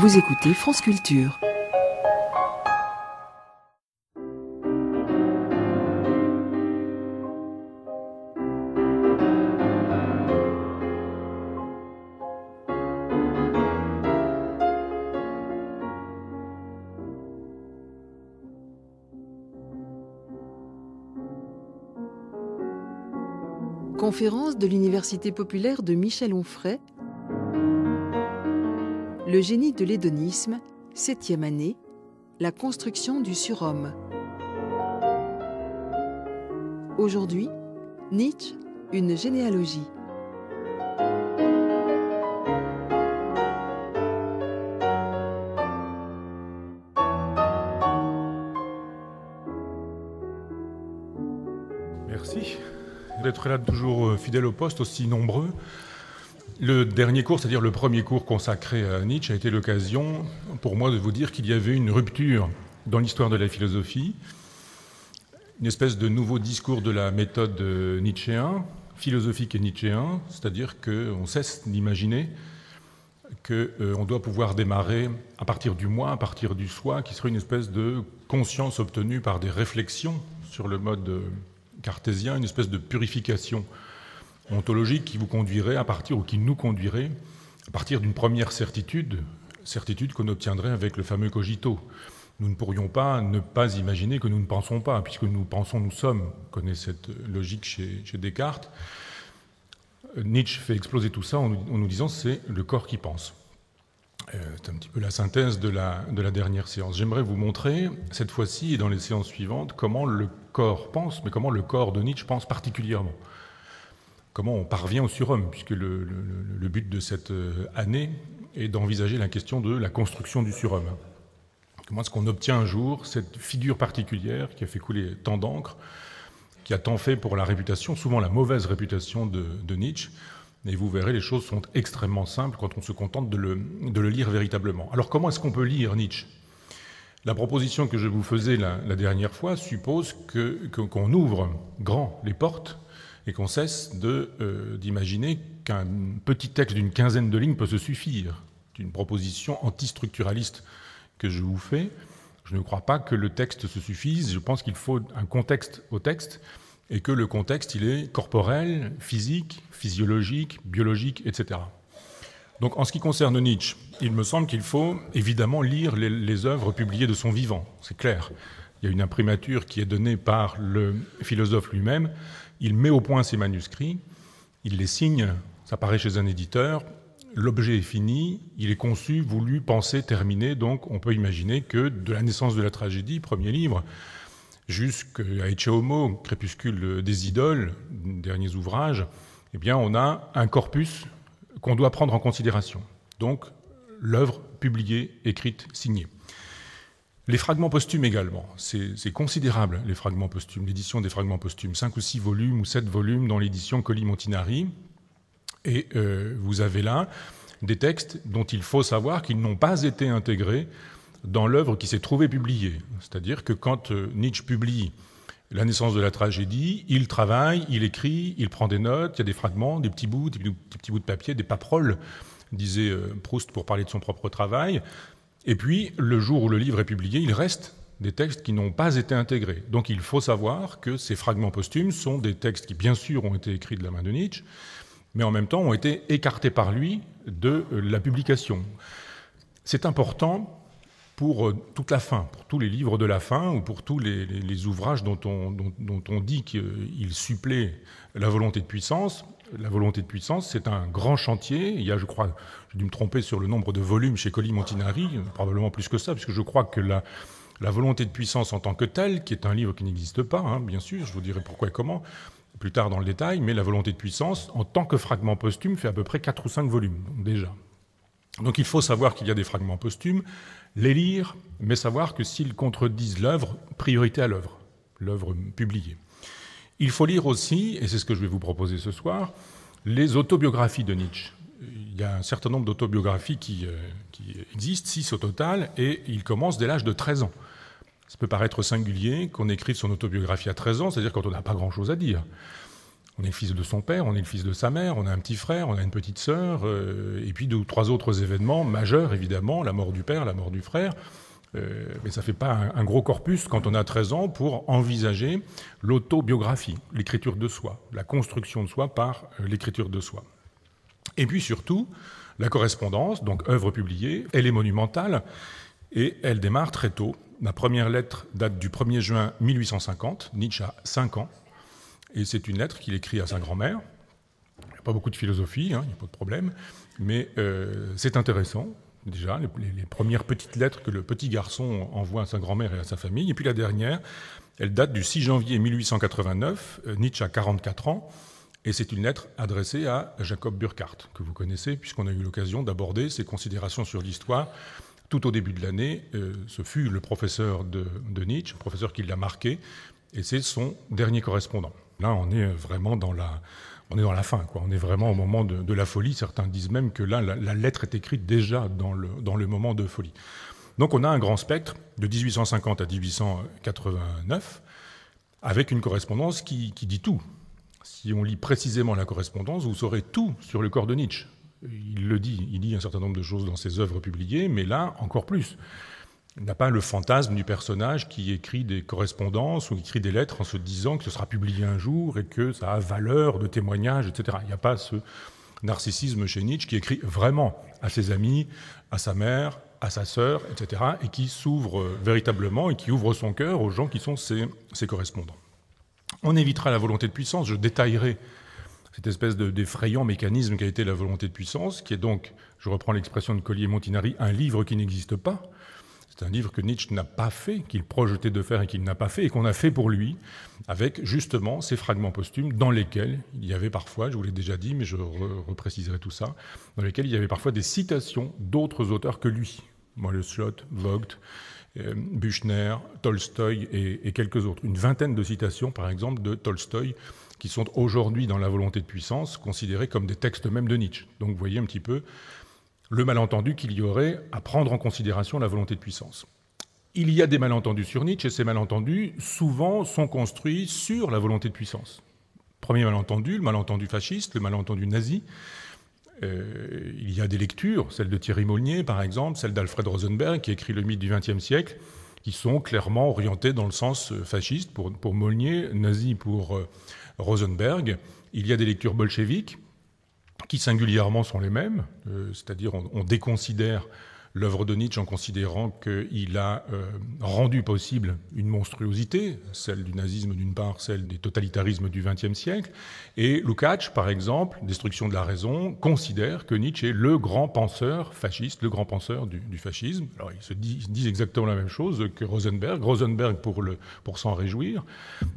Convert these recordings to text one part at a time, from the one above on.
Vous écoutez France Culture. Conférence de l'Université populaire de Michel Onfray le génie de l'hédonisme, septième année, la construction du surhomme. Aujourd'hui, Nietzsche, une généalogie. Merci d'être là toujours euh, fidèle au poste, aussi nombreux. Le dernier cours, c'est-à-dire le premier cours consacré à Nietzsche, a été l'occasion pour moi de vous dire qu'il y avait une rupture dans l'histoire de la philosophie, une espèce de nouveau discours de la méthode nietzschéen, philosophique et nietzschéen, c'est-à-dire qu'on cesse d'imaginer qu'on euh, doit pouvoir démarrer à partir du moi, à partir du soi, qui serait une espèce de conscience obtenue par des réflexions sur le mode euh, cartésien, une espèce de purification ontologique qui vous conduirait à partir, ou qui nous conduirait, à partir d'une première certitude, certitude qu'on obtiendrait avec le fameux cogito. Nous ne pourrions pas ne pas imaginer que nous ne pensons pas, puisque nous pensons, nous sommes. On connaît cette logique chez, Descartes. Nietzsche fait exploser tout ça en, nous disant c'est le corps qui pense. Euh, c'est un petit peu la synthèse de la, de la dernière séance. J'aimerais vous montrer, cette fois-ci et dans les séances suivantes, comment le corps pense, mais comment le corps de Nietzsche pense particulièrement comment on parvient au surhomme, puisque le, but de cette euh, année est d'envisager la question de la construction du surhomme. Comment est-ce qu'on obtient un jour cette figure particulière qui a fait couler tant d'encre, qui a tant fait pour la réputation, souvent la mauvaise réputation de, Nietzsche Et vous verrez, les choses sont extrêmement simples quand on se contente de le, lire véritablement. Alors comment est-ce qu'on peut lire Nietzsche La proposition que je vous faisais la, dernière fois suppose qu'on que, qu'on ouvre grand les portes et qu'on cesse euh, d'imaginer qu'un petit texte d'une quinzaine de lignes peut se suffire. C'est une proposition antistructuraliste que je vous fais. Je ne crois pas que le texte se suffise. Je pense qu'il faut un contexte au texte et que le contexte, il est corporel, physique, physiologique, biologique, etc. Donc en ce qui concerne Nietzsche, il me semble qu'il faut évidemment lire les, œuvres publiées de son vivant, c'est clair. Il y a une imprimature qui est donnée par le philosophe lui-même il met au point ses manuscrits, il les signe, ça paraît chez un éditeur, l'objet est fini, il est conçu, voulu, pensé, terminé, donc on peut imaginer que de la naissance de la tragédie, premier livre, jusqu'à Ecce Crépuscule des idoles, derniers ouvrages, eh bien on a un corpus qu'on doit prendre en considération. Donc l'œuvre publiée, écrite, signée. Les fragments posthumes également, c'est considérable les fragments posthumes, l'édition des fragments posthumes, 5 ou six volumes ou sept volumes dans l'édition Colimontinari, montinari Et euh, vous avez là des textes dont il faut savoir qu'ils n'ont pas été intégrés dans l'œuvre qui s'est trouvée publiée. C'est-à-dire que quand euh, Nietzsche publie La naissance de la tragédie, il travaille, il écrit, il prend des notes, il y a des fragments, des petits bouts, des petits, bouts de papier, des paperoles, disait euh, Proust pour parler de son propre travail. Et puis, le jour où le livre est publié, il reste des textes qui n'ont pas été intégrés. Donc il faut savoir que ces fragments posthumes sont des textes qui, bien sûr, ont été écrits de la main de Nietzsche, mais en même temps ont été écartés par lui de euh, la publication. C'est important pour euh, toute la fin, pour tous les livres de la fin ou pour tous les, ouvrages dont on, dont on dit qu'ils suppléent la volonté de puissance, la volonté de puissance, c'est un grand chantier. Il y a, je crois, j'ai dû me tromper sur le nombre de volumes chez Colli Montinari, probablement plus que ça, puisque je crois que la, volonté de puissance en tant que telle, qui est un livre qui n'existe pas, hein, bien sûr, je vous dirai pourquoi et comment, plus tard dans le détail, mais la volonté de puissance, en tant que fragment posthume, fait à peu près 4 ou 5 volumes, déjà. Donc il faut savoir qu'il y a des fragments posthumes, les lire, mais savoir que s'ils contredisent l'œuvre, priorité à l'œuvre, l'œuvre publiée. Il faut lire aussi, et c'est ce que je vais vous proposer ce soir, les autobiographies de Nietzsche. Il y a un certain nombre d'autobiographies qui, euh, existent, six au total, et il commence dès l'âge de 13 ans. Ça peut paraître singulier qu'on écrive son autobiographie à 13 ans, c'est-à-dire quand on n'a pas grand-chose à dire. On est le fils de son père, on est le fils de sa mère, on a un petit frère, on a une petite sœur, euh, et puis deux ou trois autres événements majeurs, évidemment, la mort du père, la mort du frère. Euh, mais ça ne fait pas un, gros corpus quand on a 13 ans pour envisager l'autobiographie, l'écriture de soi, la construction de soi par euh, l'écriture de soi. Et puis surtout, la correspondance, donc œuvre publiée, elle est monumentale et elle démarre très tôt. Ma première lettre date du 1er juin 1850, Nietzsche a 5 ans, et c'est une lettre qu'il écrit à sa grand-mère. Il n'y a pas beaucoup de philosophie, hein, il n'y a pas de problème, mais euh, c'est intéressant déjà, les, premières petites lettres que le petit garçon envoie à sa grand-mère et à sa famille. Et puis la dernière, elle date du 6 janvier 1889, euh, Nietzsche a 44 ans, et c'est une lettre adressée à Jacob Burckhardt, que vous connaissez, puisqu'on a eu l'occasion d'aborder ses considérations sur l'histoire tout au début de l'année. Euh, ce fut le professeur de, de Nietzsche, professeur qui l'a marqué, et c'est son dernier correspondant. Là, on est vraiment dans la on est dans la fin, quoi. On est vraiment au moment de, la folie. Certains disent même que là, la, lettre est écrite déjà dans le, dans le moment de folie. Donc on a un grand spectre de 1850 à 1889 avec une correspondance qui, qui, dit tout. Si on lit précisément la correspondance, vous saurez tout sur le corps de Nietzsche. Il le dit, il dit un certain nombre de choses dans ses œuvres publiées, mais là encore plus n'a pas le fantasme du personnage qui écrit des correspondances ou écrit des lettres en se disant que ce sera publié un jour et que ça a valeur de témoignage, etc. Il n'y a pas ce narcissisme chez Nietzsche qui écrit vraiment à ses amis, à sa mère, à sa sœur, etc., et qui s'ouvre véritablement et qui ouvre son cœur aux gens qui sont ses, correspondants. On évitera la volonté de puissance, je détaillerai cette espèce d'effrayant mécanisme qui a été la volonté de puissance, qui est donc, je reprends l'expression de Collier-Montinari, un livre qui n'existe pas, c'est un livre que Nietzsche n'a pas fait, qu'il projetait de faire et qu'il n'a pas fait, et qu'on a fait pour lui, avec justement ces fragments posthumes dans lesquels il y avait parfois, je vous l'ai déjà dit, mais je repréciserai tout ça, dans lesquels il y avait parfois des citations d'autres auteurs que lui. Moleschott, Slot, Vogt, euh, Büchner, Tolstoï et, quelques autres. Une vingtaine de citations, par exemple, de Tolstoy, qui sont aujourd'hui dans La volonté de puissance considérées comme des textes même de Nietzsche. Donc vous voyez un petit peu le malentendu qu'il y aurait à prendre en considération la volonté de puissance. Il y a des malentendus sur Nietzsche et ces malentendus souvent sont construits sur la volonté de puissance. Premier malentendu, le malentendu fasciste, le malentendu nazi. Euh, il y a des lectures, celle de Thierry Molnier par exemple, celle d'Alfred Rosenberg qui écrit le mythe du XXe siècle, qui sont clairement orientées dans le sens euh, fasciste pour, pour Molnier, nazi pour euh, Rosenberg. Il y a des lectures bolcheviques qui singulièrement sont les mêmes, euh, c'est-à-dire on, on, déconsidère l'œuvre de Nietzsche en considérant qu'il a euh, rendu possible une monstruosité, celle du nazisme d'une part, celle des totalitarismes du XXe siècle. Et Lukács, par exemple, Destruction de la raison, considère que Nietzsche est le grand penseur fasciste, le grand penseur du, du fascisme. Alors ils se disent, exactement la même chose que Rosenberg. Rosenberg pour, le, pour s'en réjouir,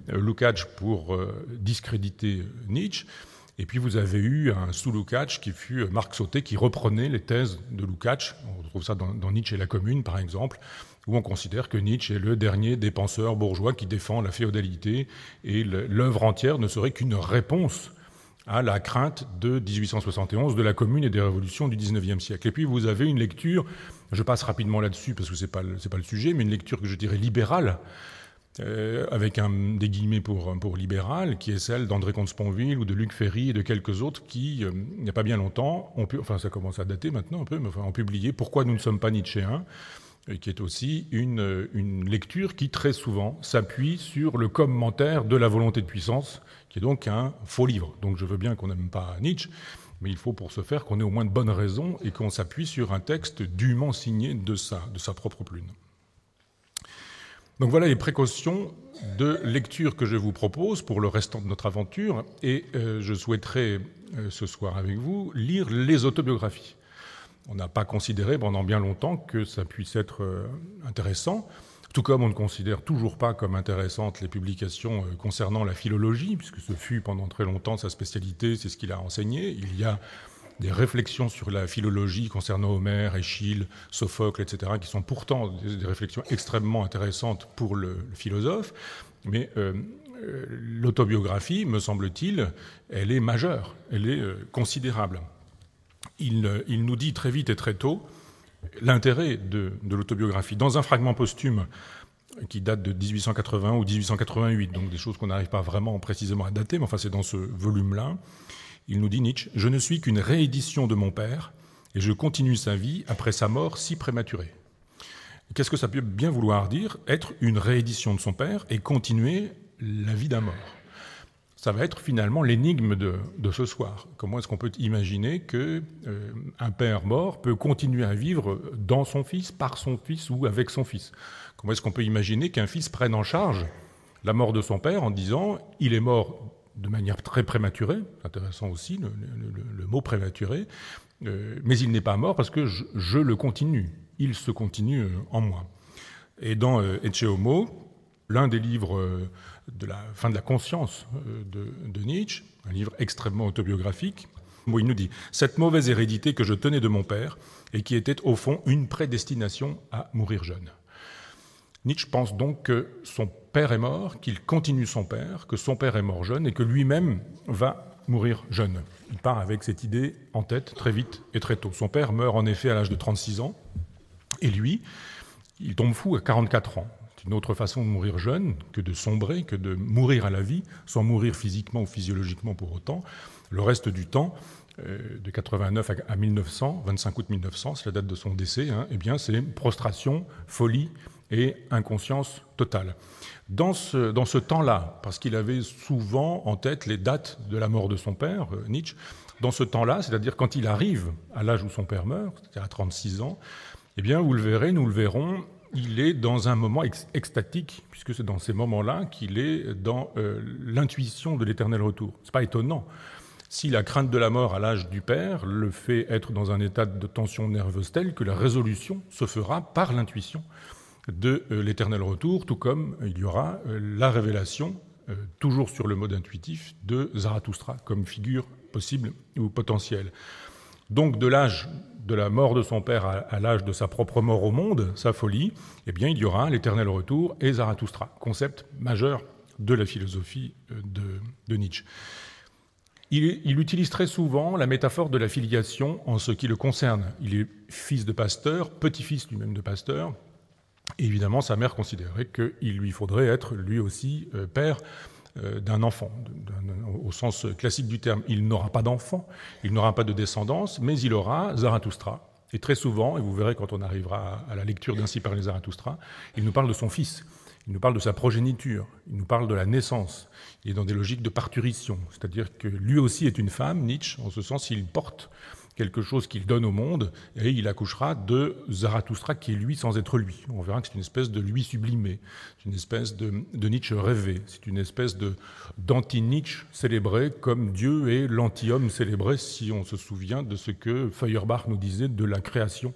euh, Lukács pour discréditer Nietzsche. Et puis vous avez eu un sous Lukács qui fut euh, Marc Sauté qui reprenait les thèses de Lukács. On retrouve ça dans, Nietzsche et la Commune, par exemple, où on considère que Nietzsche est le dernier dépenseur bourgeois qui défend la féodalité et l'œuvre entière ne serait qu'une réponse à la crainte de 1871 de la Commune et des révolutions du 19e siècle. Et puis vous avez une lecture, je passe rapidement là-dessus parce que ce n'est pas, le sujet, mais une lecture que je dirais libérale euh, avec un, des guillemets pour, pour libéral, qui est celle d'André Comte-Sponville ou de Luc Ferry et de quelques autres qui, euh, il n'y a pas bien longtemps, ont pu, enfin ça commence à dater maintenant un peu, mais enfin, ont publié Pourquoi nous ne sommes pas Nietzschéens et euh, qui est aussi une, lecture qui très souvent s'appuie sur le commentaire de la volonté de puissance, qui est donc un faux livre. Donc je veux bien qu'on n'aime pas Nietzsche, mais il faut pour ce faire qu'on ait au moins de bonnes raisons et qu'on s'appuie sur un texte dûment signé de sa, de sa propre plume. Donc voilà les précautions de lecture que je vous propose pour le restant de notre aventure et euh, je souhaiterais euh, ce soir avec vous lire les autobiographies. On n'a pas considéré pendant bien longtemps que ça puisse être euh, intéressant, tout comme on ne considère toujours pas comme intéressantes les publications concernant la philologie, puisque ce fut pendant très longtemps sa spécialité, c'est ce qu'il a enseigné. Il y a des réflexions sur la philologie concernant Homère, Échille, Sophocle, etc., qui sont pourtant des, réflexions extrêmement intéressantes pour le, philosophe, mais euh, euh, l'autobiographie, me semble-t-il, elle est majeure, elle est euh, considérable. Il, nous dit très vite et très tôt l'intérêt de, de l'autobiographie. Dans un fragment posthume, qui date de 1880 ou 1888, donc des choses qu'on n'arrive pas vraiment précisément à dater, mais enfin c'est dans ce volume-là. Il nous dit Nietzsche, je ne suis qu'une réédition de mon père, et je continue sa vie après sa mort si prématurée. Qu'est-ce que ça peut bien vouloir dire Être une réédition de son père et continuer la vie d'un mort. Ça va être finalement l'énigme de, ce soir. Comment est-ce qu'on peut imaginer qu'un euh, père mort peut continuer à vivre dans son fils, par son fils ou avec son fils Comment est-ce qu'on peut imaginer qu'un fils prenne en charge la mort de son père en disant il est mort de manière très prématurée, intéressant aussi le, mot prématuré, euh, mais il n'est pas mort parce que je, le continue, il se continue euh, en moi. Et dans euh, Homo, l'un des livres euh, de la fin de la conscience de, de Nietzsche, un livre extrêmement autobiographique, où il nous dit Cette mauvaise hérédité que je tenais de mon père et qui était au fond une prédestination à mourir jeune. Nietzsche pense donc que son père est mort, qu'il continue son père, que son père est mort jeune et que lui-même va mourir jeune. Il part avec cette idée en tête très vite et très tôt. Son père meurt en effet à l'âge de 36 ans et lui, il tombe fou à 44 ans. C'est une autre façon de mourir jeune que de sombrer, que de mourir à la vie, sans mourir physiquement ou physiologiquement pour autant. Le reste du temps, euh, de 89 à 1900, 25 août 1900, c'est la date de son décès, hein, eh bien c'est prostration, folie et inconscience totale. Dans ce, dans ce temps-là, parce qu'il avait souvent en tête les dates de la mort de son père, euh, Nietzsche, dans ce temps-là, c'est-à-dire quand il arrive à l'âge où son père meurt, c'est-à-dire à 36 ans, eh bien, vous le verrez, nous le verrons, il est dans un moment extatique, puisque c'est dans ces moments-là qu'il est dans euh, l'intuition de l'éternel retour. Ce n'est pas étonnant. Si la crainte de la mort à l'âge du père le fait être dans un état de tension nerveuse telle que la résolution se fera par l'intuition de euh, l'éternel retour, tout comme euh, il y aura euh, la révélation, toujours sur le mode intuitif, de Zarathustra comme figure possible ou potentielle. Donc de l'âge de la mort de son père à, l'âge de sa propre mort au monde, sa folie, eh bien il y aura l'éternel retour et Zarathustra, concept majeur de la philosophie de, Nietzsche. Il, il, utilise très souvent la métaphore de la filiation en ce qui le concerne. Il est fils de pasteur, petit-fils lui-même de pasteur, évidemment, sa mère considérait qu'il lui faudrait être lui aussi euh, père euh, d'un enfant, au sens classique du terme. Il n'aura pas d'enfant, il n'aura pas de descendance, mais il aura Zarathustra. Et très souvent, et vous verrez quand on arrivera à la lecture d'Ainsi par les Zarathustra, il nous parle de son fils, il nous parle de sa progéniture, il nous parle de la naissance. Il est dans des logiques de parturition, c'est-à-dire que lui aussi est une femme, Nietzsche, en ce sens, il porte quelque chose qu'il donne au monde, et il accouchera de Zarathustra qui est lui sans être lui. On verra que c'est une espèce de lui sublimé, c'est une espèce de, Nietzsche rêvé, c'est une espèce de d'anti-Nietzsche célébré comme Dieu et l'anti-homme célébré, si on se souvient de ce que Feuerbach nous disait de la création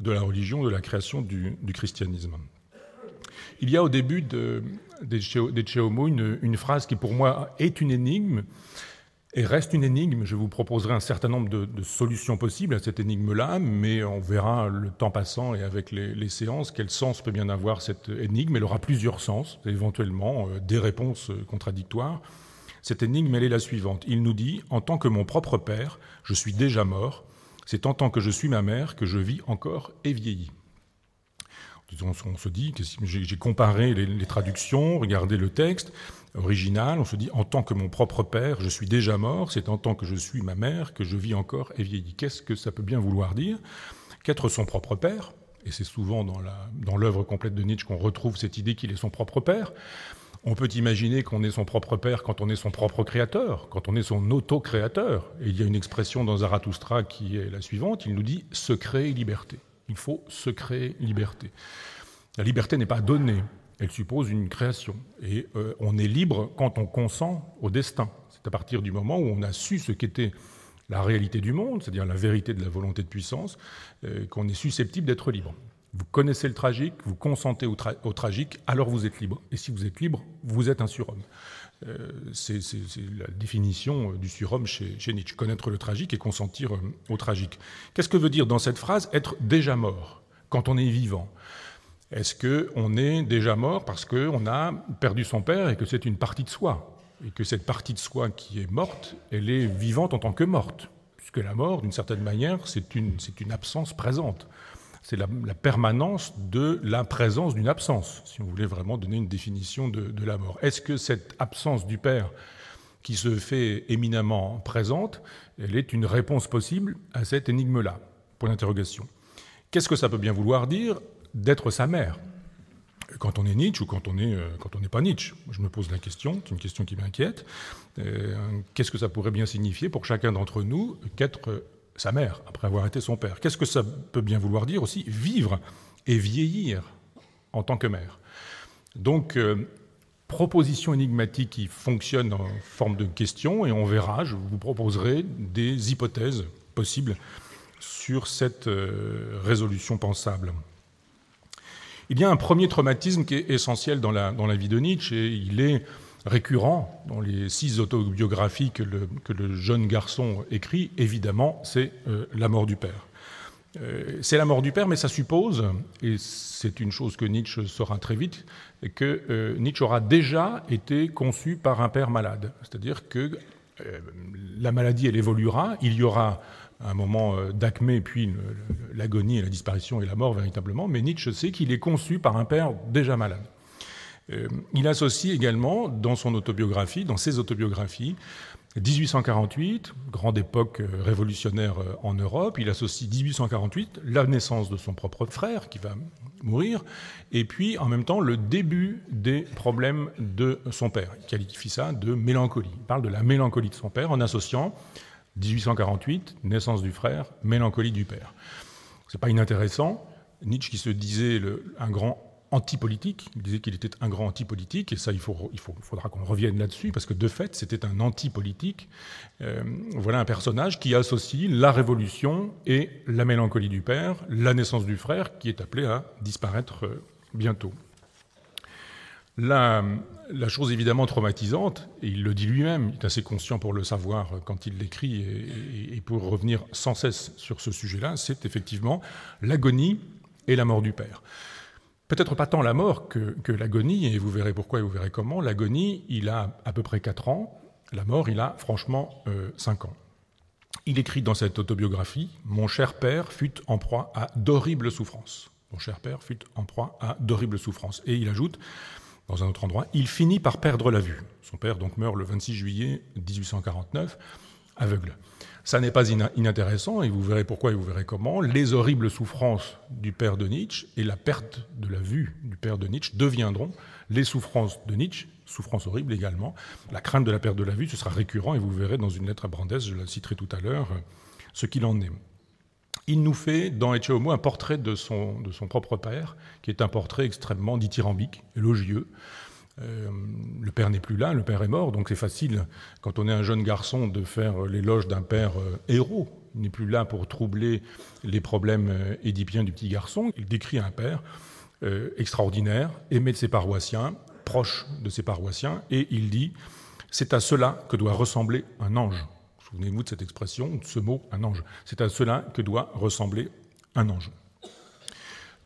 de la religion, de la création du, christianisme. Il y a au début de, des, une phrase qui pour moi est une énigme, et reste une énigme. Je vous proposerai un certain nombre de, solutions possibles à cette énigme-là, mais on verra le temps passant et avec les, séances quel sens peut bien avoir cette énigme. Elle aura plusieurs sens, éventuellement euh, des réponses euh, contradictoires. Cette énigme, elle est la suivante. Il nous dit, en tant que mon propre père, je suis déjà mort, c'est en tant que je suis ma mère que je vis encore et vieillis. On, se dit, j'ai comparé les, traductions, regardé le texte original. On se dit, en tant que mon propre père, je suis déjà mort, c'est en tant que je suis ma mère que je vis encore et vieillis. Qu'est-ce que ça peut bien vouloir dire Qu'être son propre père, et c'est souvent dans l'œuvre complète de Nietzsche qu'on retrouve cette idée qu'il est son propre père, on peut imaginer qu'on est son propre père quand on est son propre créateur, quand on est son auto-créateur. Et il y a une expression dans Zarathustra qui est la suivante, il nous dit « se créer liberté ». Il faut se créer liberté. La liberté n'est pas donnée, elle suppose une création. Et euh, on est libre quand on consent au destin. C'est à partir du moment où on a su ce qu'était la réalité du monde, c'est-à-dire la vérité de la volonté de puissance, euh, qu'on est susceptible d'être libre. Vous connaissez le tragique, vous consentez au, tragique, alors vous êtes libre. Et si vous êtes libre, vous êtes un surhomme. Euh, c'est la définition du surhomme chez, chez, Nietzsche. Connaître le tragique et consentir au tragique. Qu'est-ce que veut dire dans cette phrase être déjà mort quand on est vivant est-ce qu'on est déjà mort parce qu'on a perdu son père et que c'est une partie de soi Et que cette partie de soi qui est morte, elle est vivante en tant que morte Puisque la mort, d'une certaine manière, c'est une, absence présente. C'est la, permanence de la présence d'une absence, si on voulait vraiment donner une définition de, de la mort. Est-ce que cette absence du père, qui se fait éminemment présente, elle est une réponse possible à cette énigme-là Point d'interrogation. Qu'est-ce que ça peut bien vouloir dire d'être sa mère. Quand on est Nietzsche ou quand on n'est euh, quand on n'est pas Nietzsche, je me pose la question, c'est une question qui m'inquiète. Euh, qu'est-ce que ça pourrait bien signifier pour chacun d'entre nous qu'être euh, sa mère après avoir été son père Qu'est-ce que ça peut bien vouloir dire aussi vivre et vieillir en tant que mère Donc proposition énigmatique qui fonctionne en forme de question et on verra, je vous proposerai des hypothèses possibles sur cette résolution pensable il y a un premier traumatisme qui est essentiel dans la, dans la vie de Nietzsche, et il est récurrent dans les six autobiographies que le, jeune garçon écrit, évidemment, c'est euh, la mort du père. Euh, c'est la mort du père, mais ça suppose, et c'est une chose que Nietzsche saura très vite, que euh, Nietzsche aura déjà été conçu par un père malade. C'est-à-dire que la maladie, elle évoluera, il y aura un moment euh, d'acmé, puis l'agonie et la disparition et la mort véritablement, mais Nietzsche sait qu'il est conçu par un père déjà malade. Euh, il associe également dans son autobiographie, dans ses autobiographies, 1848, grande époque euh, révolutionnaire en Europe, il associe 1848, la naissance de son propre frère qui va mourir, et puis en même temps le début des problèmes de son père. Il qualifie ça de mélancolie. Il parle de la mélancolie de son père en associant 1848, naissance du frère, mélancolie du père. Ce n'est pas inintéressant. Nietzsche qui se disait un grand antipolitique, il disait qu'il était un grand anti-politique et ça, il, faut, il faudra qu'on revienne là-dessus, parce que de fait, c'était un anti-politique. Euh, voilà un personnage qui associe la révolution et la mélancolie du père, la naissance du frère, qui est appelé à disparaître euh, bientôt. La, chose évidemment traumatisante, et il le dit lui-même, il est assez conscient pour le savoir quand il l'écrit et, pour revenir sans cesse sur ce sujet-là, c'est effectivement l'agonie et la mort du père. Peut-être pas tant la mort que, l'agonie, et vous verrez pourquoi et vous verrez comment. L'agonie, il a à peu près 4 ans, la mort, il a franchement euh, cinq 5 ans. Il écrit dans cette autobiographie Mon cher père fut en proie à d'horribles souffrances. Mon cher père fut en proie à d'horribles souffrances. Et il ajoute dans un autre endroit. Il finit par perdre la vue. Son père donc meurt le 26 juillet 1849, aveugle. Ça n'est pas inintéressant, et vous verrez pourquoi et vous verrez comment. Les horribles souffrances du père de Nietzsche et la perte de la vue du père de Nietzsche deviendront les souffrances de Nietzsche, souffrances horribles également. La crainte de la perte de la vue, ce sera récurrent, et vous verrez dans une lettre à Brandes, je la citerai tout à l'heure, euh, ce qu'il en est il nous fait, dans Ecce un portrait de son, de son propre père, qui est un portrait extrêmement dithyrambique, élogieux. Euh, le père n'est plus là, le père est mort, donc c'est facile, quand on est un jeune garçon, de faire l'éloge d'un père euh, héros. Il n'est plus là pour troubler les problèmes euh, édipiens du petit garçon. Il décrit un père extraordinaire, aimé de ses paroissiens, proche de ses paroissiens, et il dit, c'est à cela que doit ressembler un ange. Souvenez-vous de cette expression, de ce mot, un ange. C'est à cela que doit ressembler un ange.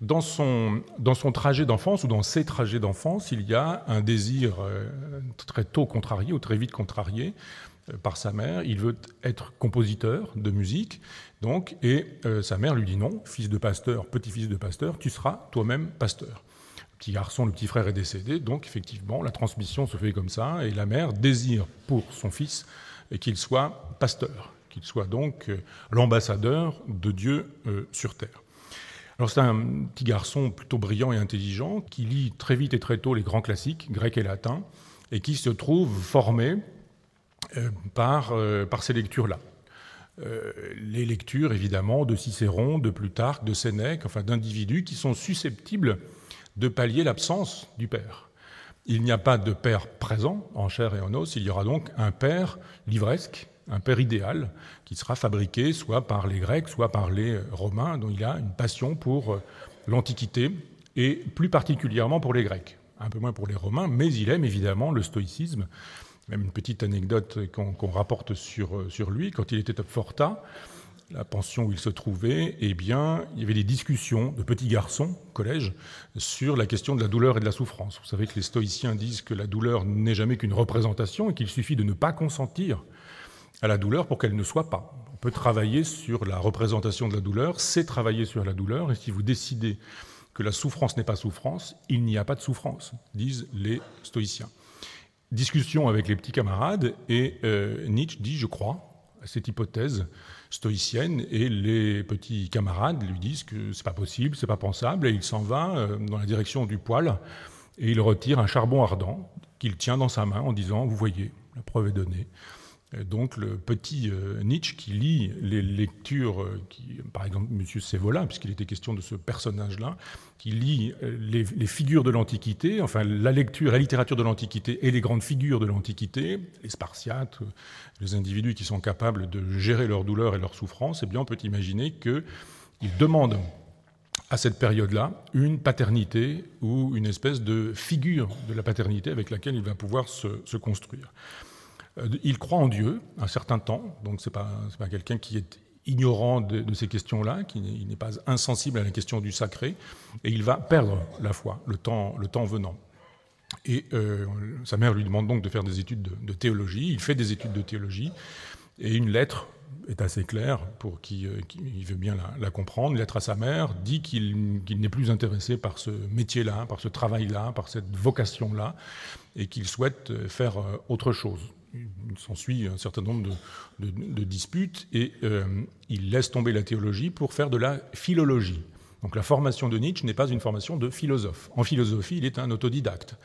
Dans son, dans son trajet d'enfance, ou dans ses trajets d'enfance, il y a un désir euh, très tôt contrarié, ou très vite contrarié, euh, par sa mère. Il veut être compositeur de musique, donc, et euh, sa mère lui dit non, fils de pasteur, petit-fils de pasteur, tu seras toi-même pasteur. Le petit garçon, le petit frère est décédé, donc effectivement, la transmission se fait comme ça, et la mère désire pour son fils et qu'il soit pasteur, qu'il soit donc euh, l'ambassadeur de Dieu euh, sur terre. Alors c'est un petit garçon plutôt brillant et intelligent qui lit très vite et très tôt les grands classiques grecs et latin et qui se trouve formé euh, par, ces lectures-là. les lectures évidemment de Cicéron, de Plutarque, de Sénèque, enfin d'individus qui sont susceptibles de pallier l'absence du père. Il n'y a pas de père présent en chair et en os, il y aura donc un père livresque, un père idéal, qui sera fabriqué soit par les Grecs, soit par les euh, Romains, dont il a une passion pour euh, l'Antiquité, et plus particulièrement pour les Grecs, un peu moins pour les Romains, mais il aime évidemment le stoïcisme. Même une petite anecdote qu'on rapporte sur, euh, sur lui, quand il était à Forta, la pension où il se trouvait, eh bien, il y avait des discussions de petits garçons au collège sur la question de la douleur et de la souffrance. Vous savez que les stoïciens disent que la douleur n'est jamais qu'une représentation et qu'il suffit de ne pas consentir à la douleur pour qu'elle ne soit pas. On peut travailler sur la représentation de la douleur, c'est travailler sur la douleur, et si vous décidez que la souffrance n'est pas souffrance, il n'y a pas de souffrance, disent les stoïciens. Discussion avec les petits camarades, et euh, Nietzsche dit, je crois, cette hypothèse stoïcienne et les petits camarades lui disent que c'est pas possible, c'est pas pensable et il s'en va euh, dans la direction du poêle et il retire un charbon ardent qu'il tient dans sa main en disant vous voyez, la preuve est donnée. Euh, donc le petit euh, Nietzsche qui lit les lectures, euh, qui, par exemple M. Sévola, puisqu'il était question de ce personnage-là, qui lit les, figures de l'Antiquité, enfin la lecture, la littérature de l'Antiquité et les grandes figures de l'Antiquité, les Spartiates, les individus qui sont capables de gérer leurs douleurs et leurs souffrances, et eh bien on peut imaginer qu'il demande à cette période-là une paternité ou une espèce de figure de la paternité avec laquelle il va pouvoir se construire. Euh, il croit en Dieu un certain temps, donc ce n'est pas, quelqu'un qui est ignorant de, ces questions-là, qui n'est pas insensible à la question du sacré, et il va perdre la foi le temps, le temps venant. Et euh, sa mère lui demande donc de faire des études de, théologie, il fait des études de théologie, et une lettre est assez claire pour qui, veuille veut bien la, comprendre, une lettre à sa mère dit qu'il n'est plus intéressé par ce métier-là, par ce travail-là, par cette vocation-là, et qu'il souhaite euh, faire autre chose s'ensuit un certain nombre de, disputes, et euh, il laisse tomber la théologie pour faire de la philologie. Donc la formation de Nietzsche n'est pas une formation de philosophe. En philosophie, il est un autodidacte.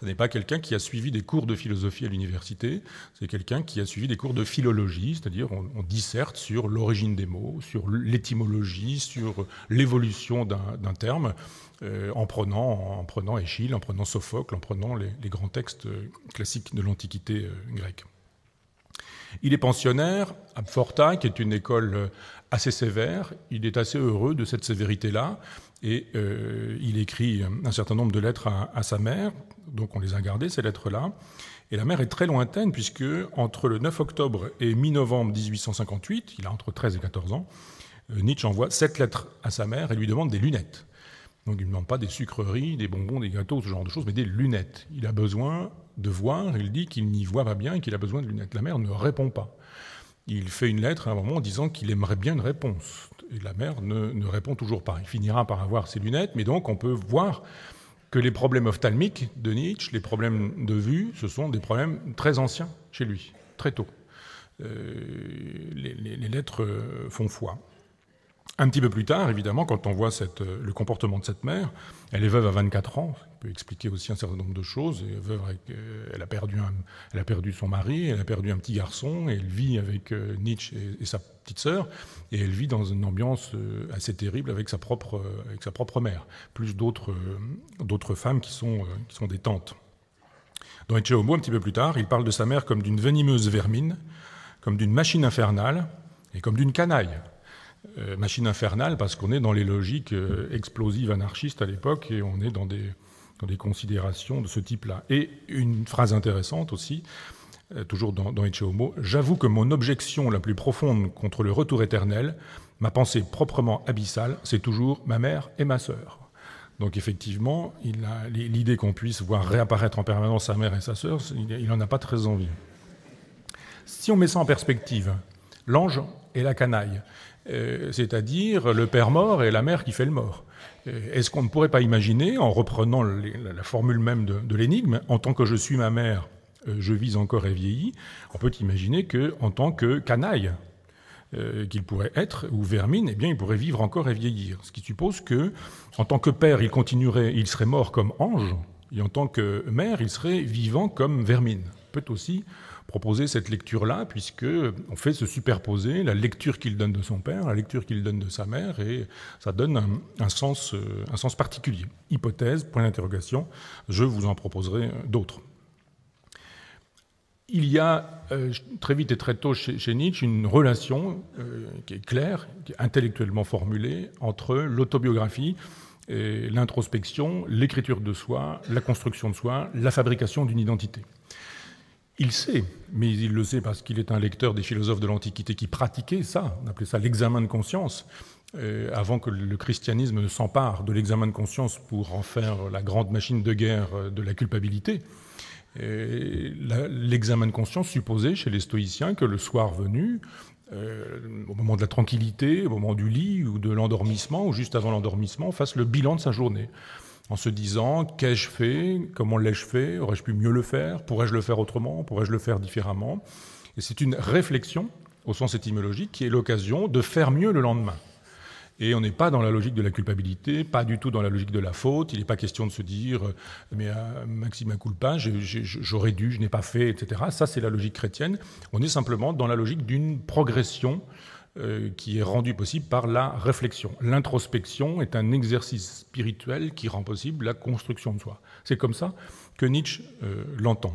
Ce n'est pas quelqu'un qui a suivi des cours de philosophie à l'université, c'est quelqu'un qui a suivi des cours de philologie, c'est-à-dire on, on, disserte sur l'origine des mots, sur l'étymologie, sur l'évolution d'un terme. Euh, en, prenant, en prenant Échille, en prenant Sophocle, en prenant les, grands textes euh, classiques de l'Antiquité euh, grecque. Il est pensionnaire à Pforta, qui est une école assez sévère. Il est assez heureux de cette sévérité-là. Et il écrit un certain nombre de lettres à, à sa mère. Donc on les a gardées, ces lettres-là. Et la mère est très lointaine, puisque entre le 9 octobre et mi-novembre 1858, il a entre 13 et 14 ans, Nietzsche envoie sept lettres à sa mère et lui demande des lunettes. Donc il ne demande pas des sucreries, des bonbons, des gâteaux, ce genre de choses, mais des lunettes. Il a besoin de voir, il dit qu'il n'y voit pas bien et qu'il a besoin de lunettes. La mère ne répond pas. Il fait une lettre à un moment en disant qu'il aimerait bien une réponse. Et la mère ne, répond toujours pas. Il finira par avoir ses lunettes, mais donc on peut voir que les problèmes ophtalmiques de Nietzsche, les problèmes de vue, ce sont des problèmes très anciens chez lui, très tôt. Euh, les lettres font foi. Un petit peu plus tard, évidemment, quand on voit euh, le comportement de cette mère, elle est veuve à 24 ans, ça peut expliquer aussi un certain nombre de choses. elle, euh, a perdu elle a perdu son mari, elle a perdu un petit garçon, elle vit avec euh, Nietzsche et, sa petite sœur, et elle vit dans une ambiance assez terrible avec sa propre, mère, plus d'autres femmes qui sont, des tantes. Dans Ecce un petit peu plus tard, il parle de sa mère comme d'une venimeuse vermine, comme d'une machine infernale et comme d'une canaille. Euh, machine infernale parce qu'on est dans les logiques euh, explosives anarchistes à l'époque et on est dans des, considérations de ce type-là. Et une phrase intéressante aussi, euh, toujours dans, dans j'avoue que mon objection la plus profonde contre le retour éternel, ma pensée proprement abyssale, c'est toujours ma mère et ma soeur Donc effectivement, l'idée qu'on puisse voir réapparaître en permanence sa mère et sa sœur, il n'en a pas très envie. Si on met ça en perspective, l'ange et la canaille. Euh, c'est-à-dire le père mort et la mère qui fait le mort. Euh, est-ce qu'on ne pourrait pas imaginer, en reprenant la formule même de, l'énigme, en tant que je suis ma mère, euh, je vis encore et vieillis, on peut imaginer que, en tant que canaille, qu'il pourrait être, ou vermine, eh bien, il pourrait vivre encore et vieillir. Ce qui suppose que, en tant que père, il continuerait, il serait mort comme ange, et en tant que mère, il serait vivant comme vermine. Peut aussi proposer cette lecture-là, puisque on fait se superposer la lecture qu'il donne de son père, la lecture qu'il donne de sa mère, et ça donne un, euh, sens, particulier. Hypothèse, point d'interrogation, je vous en proposerai euh, d'autres. Il y a euh, très vite et très tôt chez, Nietzsche une relation qui est claire, qui est intellectuellement formulée, entre l'autobiographie l'introspection, l'écriture de soi, la construction de soi, la fabrication d'une identité. Il sait, mais il le sait parce qu'il est un lecteur des philosophes de l'Antiquité qui pratiquaient ça, on appelait ça l'examen de conscience, euh, avant que le christianisme ne s'empare de l'examen de conscience pour en faire la grande machine de guerre euh, de la culpabilité. L'examen de conscience supposait chez les stoïciens que le soir venu, euh, au moment de la tranquillité, au moment du lit ou de l'endormissement, ou juste avant l'endormissement, fasse le bilan de sa journée en se disant qu'ai-je fait, comment l'ai-je fait, aurais-je pu mieux le faire, pourrais-je le faire autrement, pourrais-je le faire différemment. Et c'est une réflexion au sens étymologique qui est l'occasion de faire mieux le lendemain. Et on n'est pas dans la logique de la culpabilité, pas du tout dans la logique de la faute. Il n'est pas question de se dire, euh, mais coup euh, Maxime pain, j'aurais dû, je n'ai pas fait, etc. Ça, c'est la logique chrétienne. On est simplement dans la logique d'une progression euh, qui est rendu possible par la réflexion. L'introspection est un exercice spirituel qui rend possible la construction de soi. C'est comme ça que Nietzsche euh, l'entend.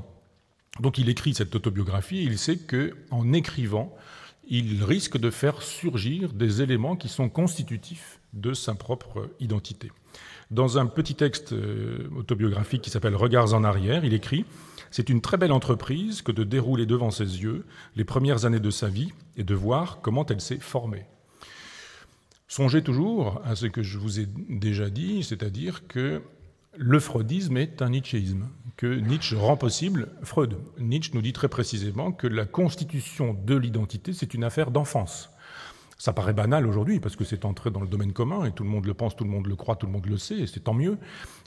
Donc il écrit cette autobiographie il sait qu'en écrivant, il risque de faire surgir des éléments qui sont constitutifs de sa propre identité. Dans un petit texte euh, autobiographique qui s'appelle Regards en arrière, il écrit ⁇ c'est une très belle entreprise que de dérouler devant ses yeux les premières années de sa vie et de voir comment elle s'est formée. Songez toujours à ce que je vous ai déjà dit, c'est-à-dire que le freudisme est un nietzschéisme, que Nietzsche rend possible Freud. Nietzsche nous dit très précisément que la constitution de l'identité, c'est une affaire d'enfance. Ça paraît banal aujourd'hui parce que c'est entré dans le domaine commun et tout le monde le pense, tout le monde le croit, tout le monde le sait, et c'est tant mieux,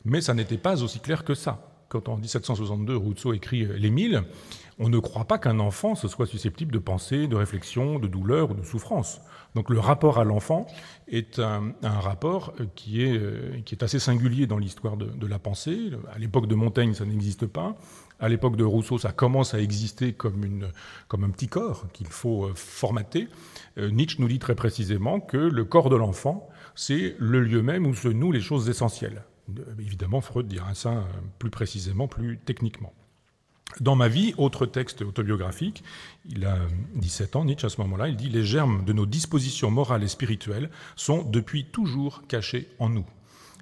mais ça n'était pas aussi clair que ça quand en 1762 Rousseau écrit euh, Les Mille, on ne croit pas qu'un enfant se soit susceptible de penser, de réflexion, de douleur ou de souffrance. Donc le rapport à l'enfant est un, rapport euh, euh, qui est, assez singulier dans l'histoire de, la pensée. À l'époque de Montaigne, ça n'existe pas. À l'époque de Rousseau, ça commence à exister comme un petit corps qu'il faut formater. Nietzsche nous dit très précisément que le corps de l'enfant, c'est le lieu même où se nouent les choses essentielles. Euh, évidemment, Freud dira ça euh, plus précisément, plus techniquement. Dans ma vie, autre texte autobiographique, il a 17 euh, ans, Nietzsche à ce moment-là, il dit Les germes de nos dispositions morales et spirituelles sont depuis toujours cachés en nous.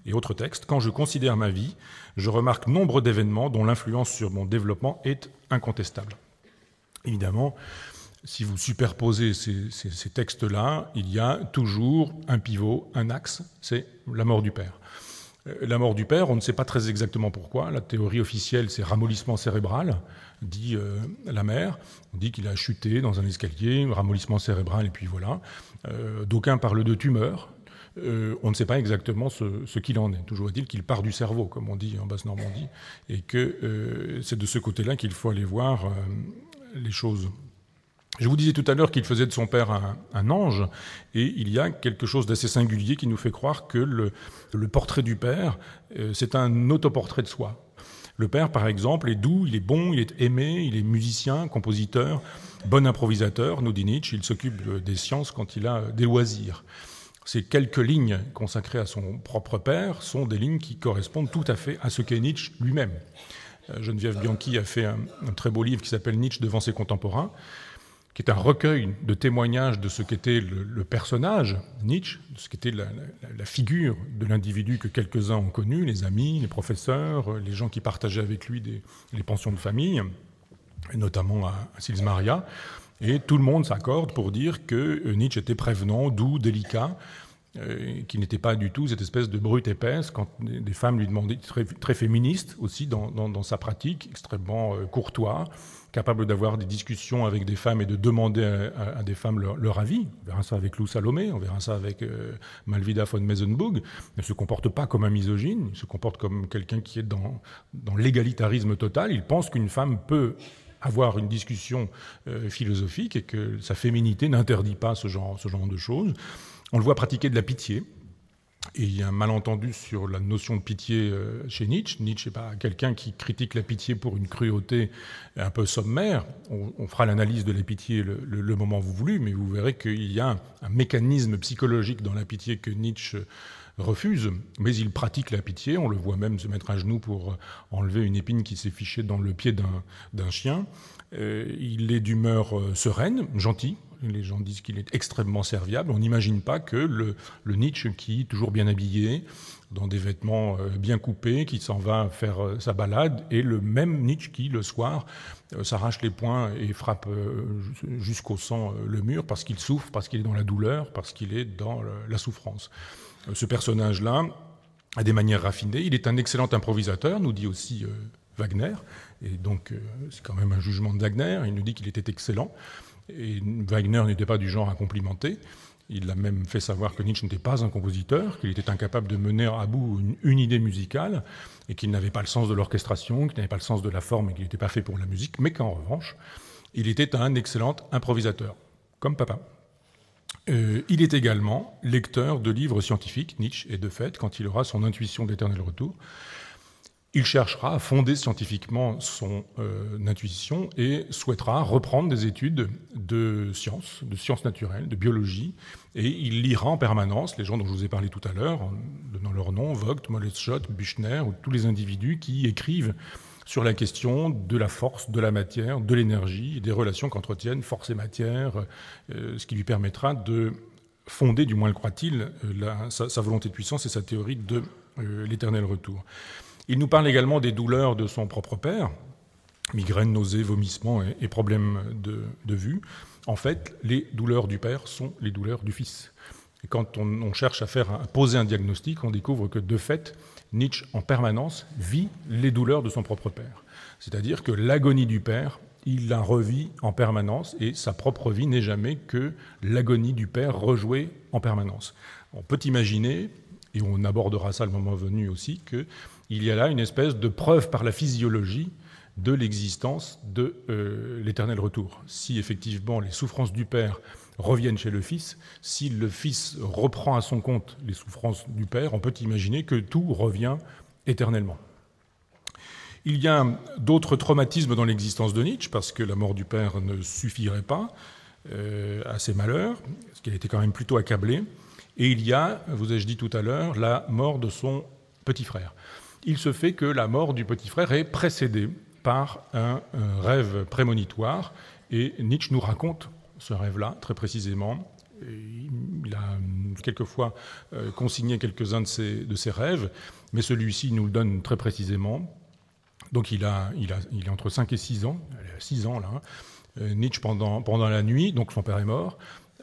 Et autre texte, Quand je considère ma vie, je remarque nombre d'événements dont l'influence sur mon développement est incontestable. Évidemment, si vous superposez ces, ces textes-là, il y a toujours un pivot, un axe, c'est la mort du père. La mort du père, on ne sait pas très exactement pourquoi. La théorie officielle, c'est ramollissement cérébral, dit euh, la mère. On dit qu'il a chuté dans un escalier, ramollissement cérébral, et puis voilà. Euh, d'aucuns parlent de tumeur. Euh, on ne sait pas exactement ce, ce qu'il en est. Toujours est-il qu'il part du cerveau, comme on dit en Basse-Normandie, et que c'est de ce côté-là qu'il faut aller voir les choses. Je vous disais tout à l'heure qu'il faisait de son père un, ange, et il y a quelque chose d'assez singulier qui nous fait croire que le, portrait du père, euh, c'est un autoportrait de soi. Le père, par exemple, est doux, il est bon, il est aimé, il est musicien, compositeur, bon improvisateur, nous dit Nietzsche, il s'occupe des sciences quand il a euh, des loisirs. Ces quelques lignes consacrées à son propre père sont des lignes qui correspondent tout à fait à ce qu'est Nietzsche lui-même. Euh, Geneviève Bianchi a fait un très beau livre qui s'appelle Nietzsche devant ses contemporains, qui est un recueil de témoignages de ce qu'était le, personnage Nietzsche, de ce qu'était la, figure de l'individu que quelques-uns ont connu, les amis, les professeurs, euh, les gens qui partageaient avec lui des, les pensions de famille, notamment à, Sils Maria. Et tout le monde s'accorde pour dire que euh, Nietzsche était prévenant, doux, délicat, euh, qu'il n'était pas du tout cette espèce de brute épaisse quand des femmes lui demandaient, très, féministe aussi dans, sa pratique, extrêmement courtois capable d'avoir des discussions avec des femmes et de demander à, des femmes leur, avis. On verra ça avec Lou Salomé, on verra ça avec euh, Malvida von Meisenbug. Il ne se comporte pas comme un misogyne, il se comporte comme quelqu'un qui est dans, l'égalitarisme total. Il pense qu'une femme peut avoir une discussion euh, philosophique et que sa féminité n'interdit pas ce genre, ce genre de choses. On le voit pratiquer de la pitié. Et il y a un malentendu sur la notion de pitié euh, chez Nietzsche. Nietzsche n'est pas quelqu'un qui critique la pitié pour une cruauté un peu sommaire. On, fera l'analyse de la pitié le, moment vous moment voulu, mais vous verrez qu'il y a un, mécanisme psychologique dans la pitié que Nietzsche refuse, mais il pratique la pitié. On le voit même se mettre à genoux pour euh, enlever une épine qui s'est fichée dans le pied d'un chien. Euh, il est d'humeur euh, sereine, gentil. Les gens disent qu'il est extrêmement serviable. On n'imagine pas que le, Nietzsche, qui toujours bien habillé, dans des vêtements bien coupés, qui s'en va faire sa balade, et le même Nietzsche qui, le soir, s'arrache les poings et frappe jusqu'au sang le mur parce qu'il souffre, parce qu'il est dans la douleur, parce qu'il est dans la souffrance ce personnage-là a des manières raffinées. Il est un excellent improvisateur, nous dit aussi euh, Wagner. Et donc, euh, c'est quand même un jugement de Wagner. Il nous dit qu'il était excellent. Et Wagner n'était pas du genre à complimenter. Il a même fait savoir que Nietzsche n'était pas un compositeur, qu'il était incapable de mener à bout une, une idée musicale, et qu'il n'avait pas le sens de l'orchestration, qu'il n'avait pas le sens de la forme, et qu'il n'était pas fait pour la musique, mais qu'en revanche, il était un excellent improvisateur, comme papa. Euh, il est également lecteur de livres scientifiques, Nietzsche, et de fait, quand il aura son intuition de l'éternel retour, il cherchera à fonder scientifiquement son euh, intuition et souhaitera reprendre des études de sciences, de sciences naturelles, de biologie, et il lira en permanence les gens dont je vous ai parlé tout à l'heure, en donnant leur nom, Vogt, Molleschott, Büchner, ou tous les individus qui écrivent sur la question de la force, de la matière, de l'énergie, des relations qu'entretiennent force et matière, euh, ce qui lui permettra de fonder, du moins le croit-il, euh, sa, volonté de puissance et sa théorie de euh, l'éternel retour. Il nous parle également des douleurs de son propre père, migraines, nausées, vomissements et, problèmes de, vue. En fait, les douleurs du père sont les douleurs du fils. Et quand on, cherche à faire à poser un diagnostic, on découvre que de fait, Nietzsche en permanence vit les douleurs de son propre père. C'est-à-dire que l'agonie du père, il la revit en permanence et sa propre vie n'est jamais que l'agonie du père rejouée en permanence. On peut imaginer, et on abordera ça le moment venu aussi, qu'il y a là une espèce de preuve par la physiologie de l'existence de euh, l'éternel retour. Si effectivement les souffrances du père reviennent chez le Fils. Si le Fils reprend à son compte les souffrances du Père, on peut imaginer que tout revient éternellement. Il y a d'autres traumatismes dans l'existence de Nietzsche, parce que la mort du Père ne suffirait pas euh, à ses malheurs, parce qu'il était quand même plutôt accablé. Et il y a, vous ai-je dit tout à l'heure, la mort de son petit frère. Il se fait que la mort du petit frère est précédée par un rêve prémonitoire, et Nietzsche nous raconte ce rêve-là, très précisément. Il a quelquefois euh, consigné quelques-uns de ses, de ses rêves, mais celui-ci nous le donne très précisément. Donc il a, il a, il est entre 5 et 6 ans, il 6 ans là, hein. euh, Nietzsche pendant, pendant la nuit, donc son père est mort,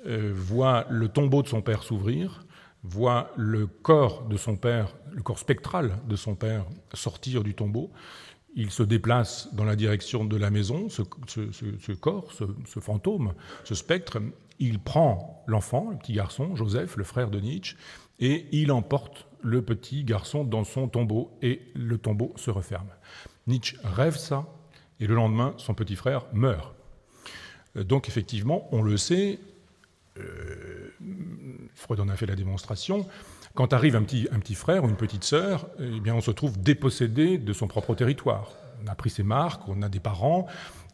euh, voit le tombeau de son père s'ouvrir, voit le corps de son père, le corps spectral de son père sortir du tombeau, il se déplace dans la direction de la maison, ce, corps, ce, fantôme, ce spectre. Il prend l'enfant, le petit garçon, Joseph, le frère de Nietzsche, et il emporte le petit garçon dans son tombeau, et le tombeau se referme. Nietzsche rêve ça, et le lendemain, son petit frère meurt. Euh, donc effectivement, on le sait, euh, Freud en a fait la démonstration, quand arrive un petit, frère ou une petite sœur, eh bien, on se trouve dépossédé de son propre territoire. On a pris ses marques, on a des parents,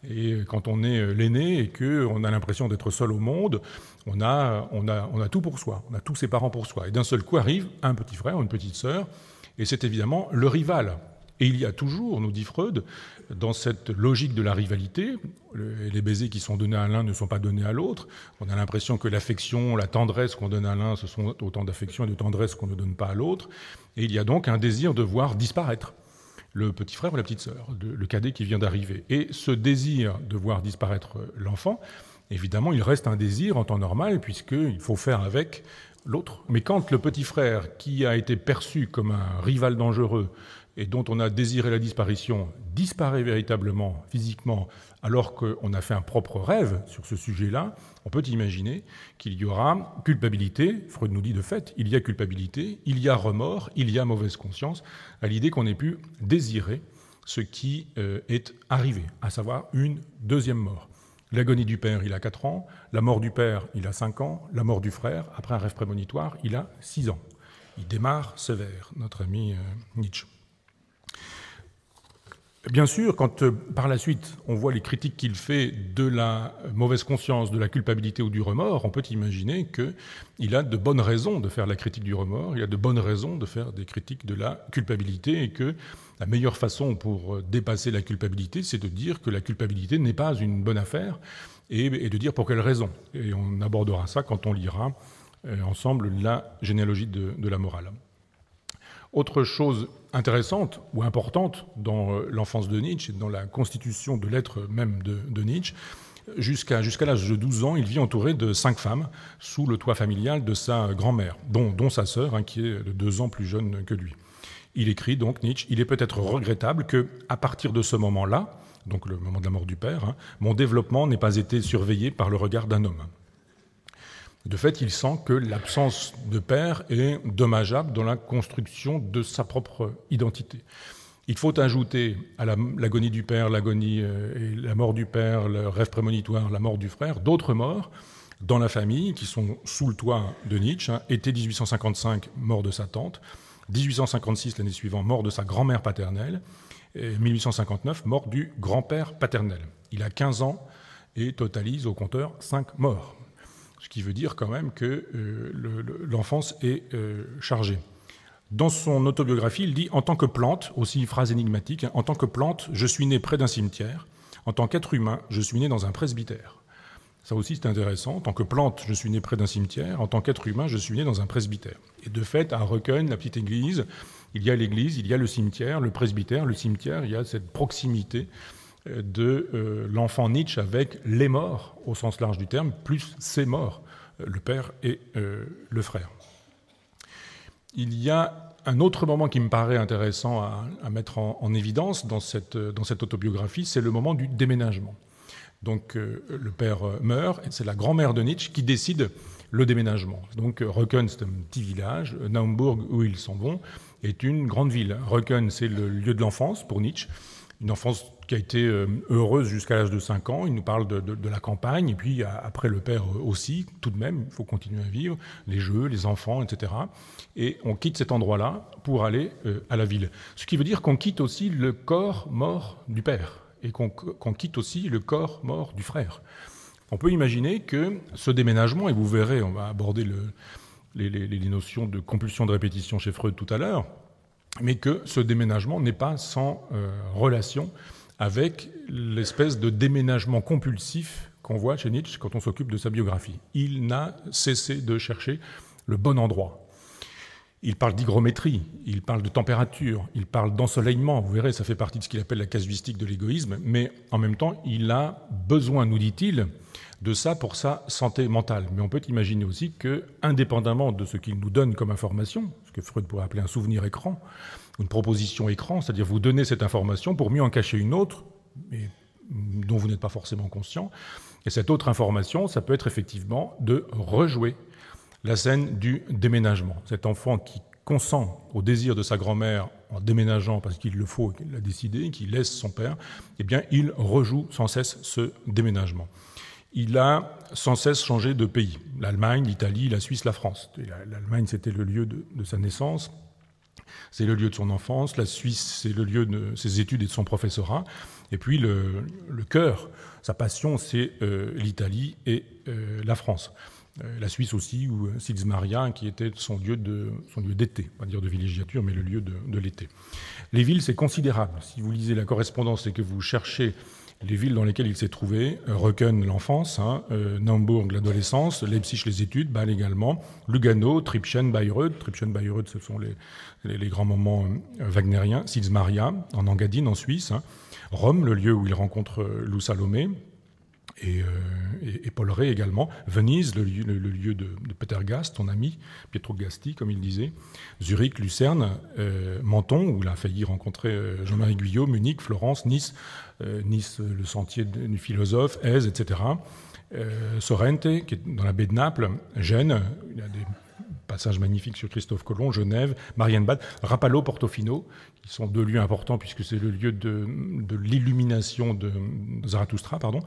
et quand on est euh, l'aîné et qu'on a l'impression d'être seul au monde, on a, on, a, on a tout pour soi, on a tous ses parents pour soi. Et d'un seul coup arrive un petit frère ou une petite sœur, et c'est évidemment le rival. Et il y a toujours, nous dit Freud, dans cette logique de la rivalité, les baisers qui sont donnés à l'un ne sont pas donnés à l'autre. On a l'impression que l'affection, la tendresse qu'on donne à l'un, ce sont autant d'affection et de tendresse qu'on ne donne pas à l'autre. Et il y a donc un désir de voir disparaître le petit frère ou la petite sœur, le cadet qui vient d'arriver. Et ce désir de voir disparaître l'enfant, évidemment, il reste un désir en temps normal, puisqu'il faut faire avec l'autre. Mais quand le petit frère, qui a été perçu comme un rival dangereux, et dont on a désiré la disparition disparaît véritablement, physiquement, alors qu'on a fait un propre rêve sur ce sujet-là, on peut imaginer qu'il y aura culpabilité, Freud nous dit de fait, il y a culpabilité, il y a remords, il y a mauvaise conscience, à l'idée qu'on ait pu désirer ce qui euh, est arrivé, à savoir une deuxième mort. L'agonie du père, il a 4 ans, la mort du père, il a 5 ans, la mort du frère, après un rêve prémonitoire, il a 6 ans. Il démarre sévère, notre ami euh, Nietzsche. Bien sûr, quand euh, par la suite on voit les critiques qu'il fait de la mauvaise conscience, de la culpabilité ou du remords, on peut imaginer qu'il a de bonnes raisons de faire la critique du remords, il a de bonnes raisons de faire des critiques de la culpabilité et que la meilleure façon pour euh, dépasser la culpabilité, c'est de dire que la culpabilité n'est pas une bonne affaire et, de dire pour quelles raisons. Et on abordera ça quand on lira euh, ensemble la généalogie de la morale. Autre chose intéressante ou importante dans euh, l'enfance de Nietzsche et dans la constitution de l'être même de, Nietzsche, Jusqu'à l'âge de 12 ans, il vit entouré de cinq femmes sous le toit familial de sa grand-mère, dont, sa sœur, hein, qui est de deux ans plus jeune que lui. Il écrit donc Nietzsche Il est peut-être regrettable que, à partir de ce moment-là, donc le moment de la mort du père, hein, mon développement n'ait pas été surveillé par le regard d'un homme. De fait, il sent que l'absence de père est dommageable dans la construction de sa propre identité. Il faut ajouter à l'agonie du père, l'agonie euh, et la mort du père, le rêve prémonitoire, la mort du frère, d'autres morts dans la famille qui sont sous le toit de Nietzsche. Hein, été 1855, mort de sa tante. 1856, l'année suivante, mort de sa grand-mère paternelle. Et 1859, mort du grand-père paternel. Il a 15 ans et totalise au compteur 5 morts ce qui veut dire quand même que euh, l'enfance est euh, chargée. Dans son autobiographie, il dit En tant que plante, aussi phrase énigmatique, hein, en tant que plante, je suis né près d'un cimetière. En tant qu'être humain, je suis né dans un presbytère. Ça aussi, c'est intéressant. En tant que plante, je suis né près d'un cimetière. En tant qu'être humain, je suis né dans un presbytère. Et de fait, à Recueil, la petite église, il y a l'église, il y a le cimetière, le presbytère, le cimetière, il y a cette proximité de euh, l'enfant Nietzsche avec les morts, au sens large du terme, plus ses morts, euh, le père et euh, le frère. Il y a un autre moment qui me paraît intéressant à, mettre en, évidence dans cette, autobiographie, c'est le moment du déménagement. Donc le père meurt, et c'est la grand-mère de Nietzsche qui décide le déménagement. Donc Röcken, c'est un petit village, Naumburg, où ils s'en vont, est une grande ville. Röcken, c'est le lieu de l'enfance pour Nietzsche, une enfance qui a été euh, heureuse jusqu'à l'âge de 5 ans. Il nous parle de, la campagne, et puis euh, après le père euh, aussi, tout de même, il faut continuer à vivre, les jeux, les enfants, etc. Et on quitte cet endroit-là pour aller à la ville. Ce qui veut dire qu'on quitte aussi le corps mort du père, et qu'on quitte aussi le corps mort du frère. On peut imaginer que ce déménagement, et vous verrez, on va aborder les, notions de compulsion de répétition chez Freud tout à l'heure, mais que ce déménagement n'est pas sans euh, relation avec l'espèce de déménagement compulsif qu'on voit chez Nietzsche quand on s'occupe de sa biographie. Il n'a cessé de chercher le bon endroit. Il parle d'hygrométrie, il parle de température, il parle d'ensoleillement. Vous verrez, ça fait partie de ce qu'il appelle la casuistique de l'égoïsme, mais en même temps, il a besoin, nous dit-il, de ça pour sa santé mentale. Mais on peut imaginer aussi que, indépendamment de ce qu'il nous donne comme information, ce que Freud pourrait appeler un souvenir écran, une proposition écran, c'est-à-dire vous donner cette information pour mieux en cacher une autre, mais dont vous n'êtes pas forcément conscient. Et cette autre information, ça peut être effectivement de rejouer la scène du déménagement. Cet enfant qui consent au désir de sa grand-mère en déménageant parce qu'il le faut, qu'il l'a décidé, qu'il laisse son père, eh bien, il rejoue sans cesse ce déménagement il a sans cesse changé de pays. L'Allemagne, l'Italie, la Suisse, la France. L'Allemagne, c'était le lieu de, sa naissance, c'est le lieu de son enfance, la Suisse, c'est le lieu de ses études et de son professorat. Et puis le, cœur, sa passion, c'est euh, l'Italie et euh, la France. Euh, la Suisse aussi, ou Sils Maria, qui était son lieu d'été, pas dire de villégiature, mais le lieu de, de l'été. Les villes, c'est considérable. Si vous lisez la correspondance et que vous cherchez les villes dans lesquelles il s'est trouvé, euh, Röcken l'enfance, hein, euh, l'adolescence, Leipzig les études, Bâle également, Lugano, Tripschen, Bayreuth. Tripschen, Bayreuth, ce sont les, grands moments euh, wagnériens, Sils Maria en Engadine en Suisse, hein. Rome, le lieu où il rencontre Lou Salomé, euh, et, Paul Ray également. Venise, le lieu, de, Peter Gast ton ami, Pietro Gasti, comme il disait, Zurich, Lucerne, euh, Menton, où il a failli rencontrer euh, Jean-Marie Guyot, Munich, Florence, Nice, Nice, le sentier du philosophe, Aise, etc. Euh, Sorrente, qui est dans la baie de Naples, Gênes, il y a des passage magnifique sur Christophe Colomb, Genève, Marianne Rapallo, Portofino, qui sont deux lieux importants puisque c'est le lieu de, l'illumination de, Zarathoustra, Zarathustra, pardon,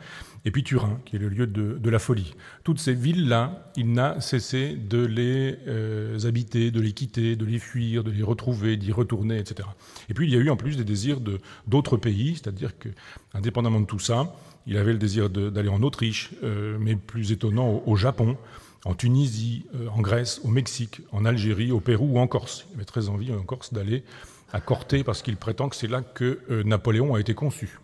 et puis Turin, qui est le lieu de, la folie. Toutes ces villes-là, il n'a cessé de les euh, habiter, de les quitter, de les fuir, de les retrouver, d'y retourner, etc. Et puis il y a eu en plus des désirs d'autres pays, c'est-à-dire que, indépendamment de tout ça, il avait le désir d'aller en Autriche, euh, mais plus étonnant au Japon en Tunisie, euh, en Grèce, au Mexique, en Algérie, au Pérou ou en Corse. Il avait très envie en Corse d'aller à Corté parce qu'il prétend que c'est là que euh, Napoléon a été conçu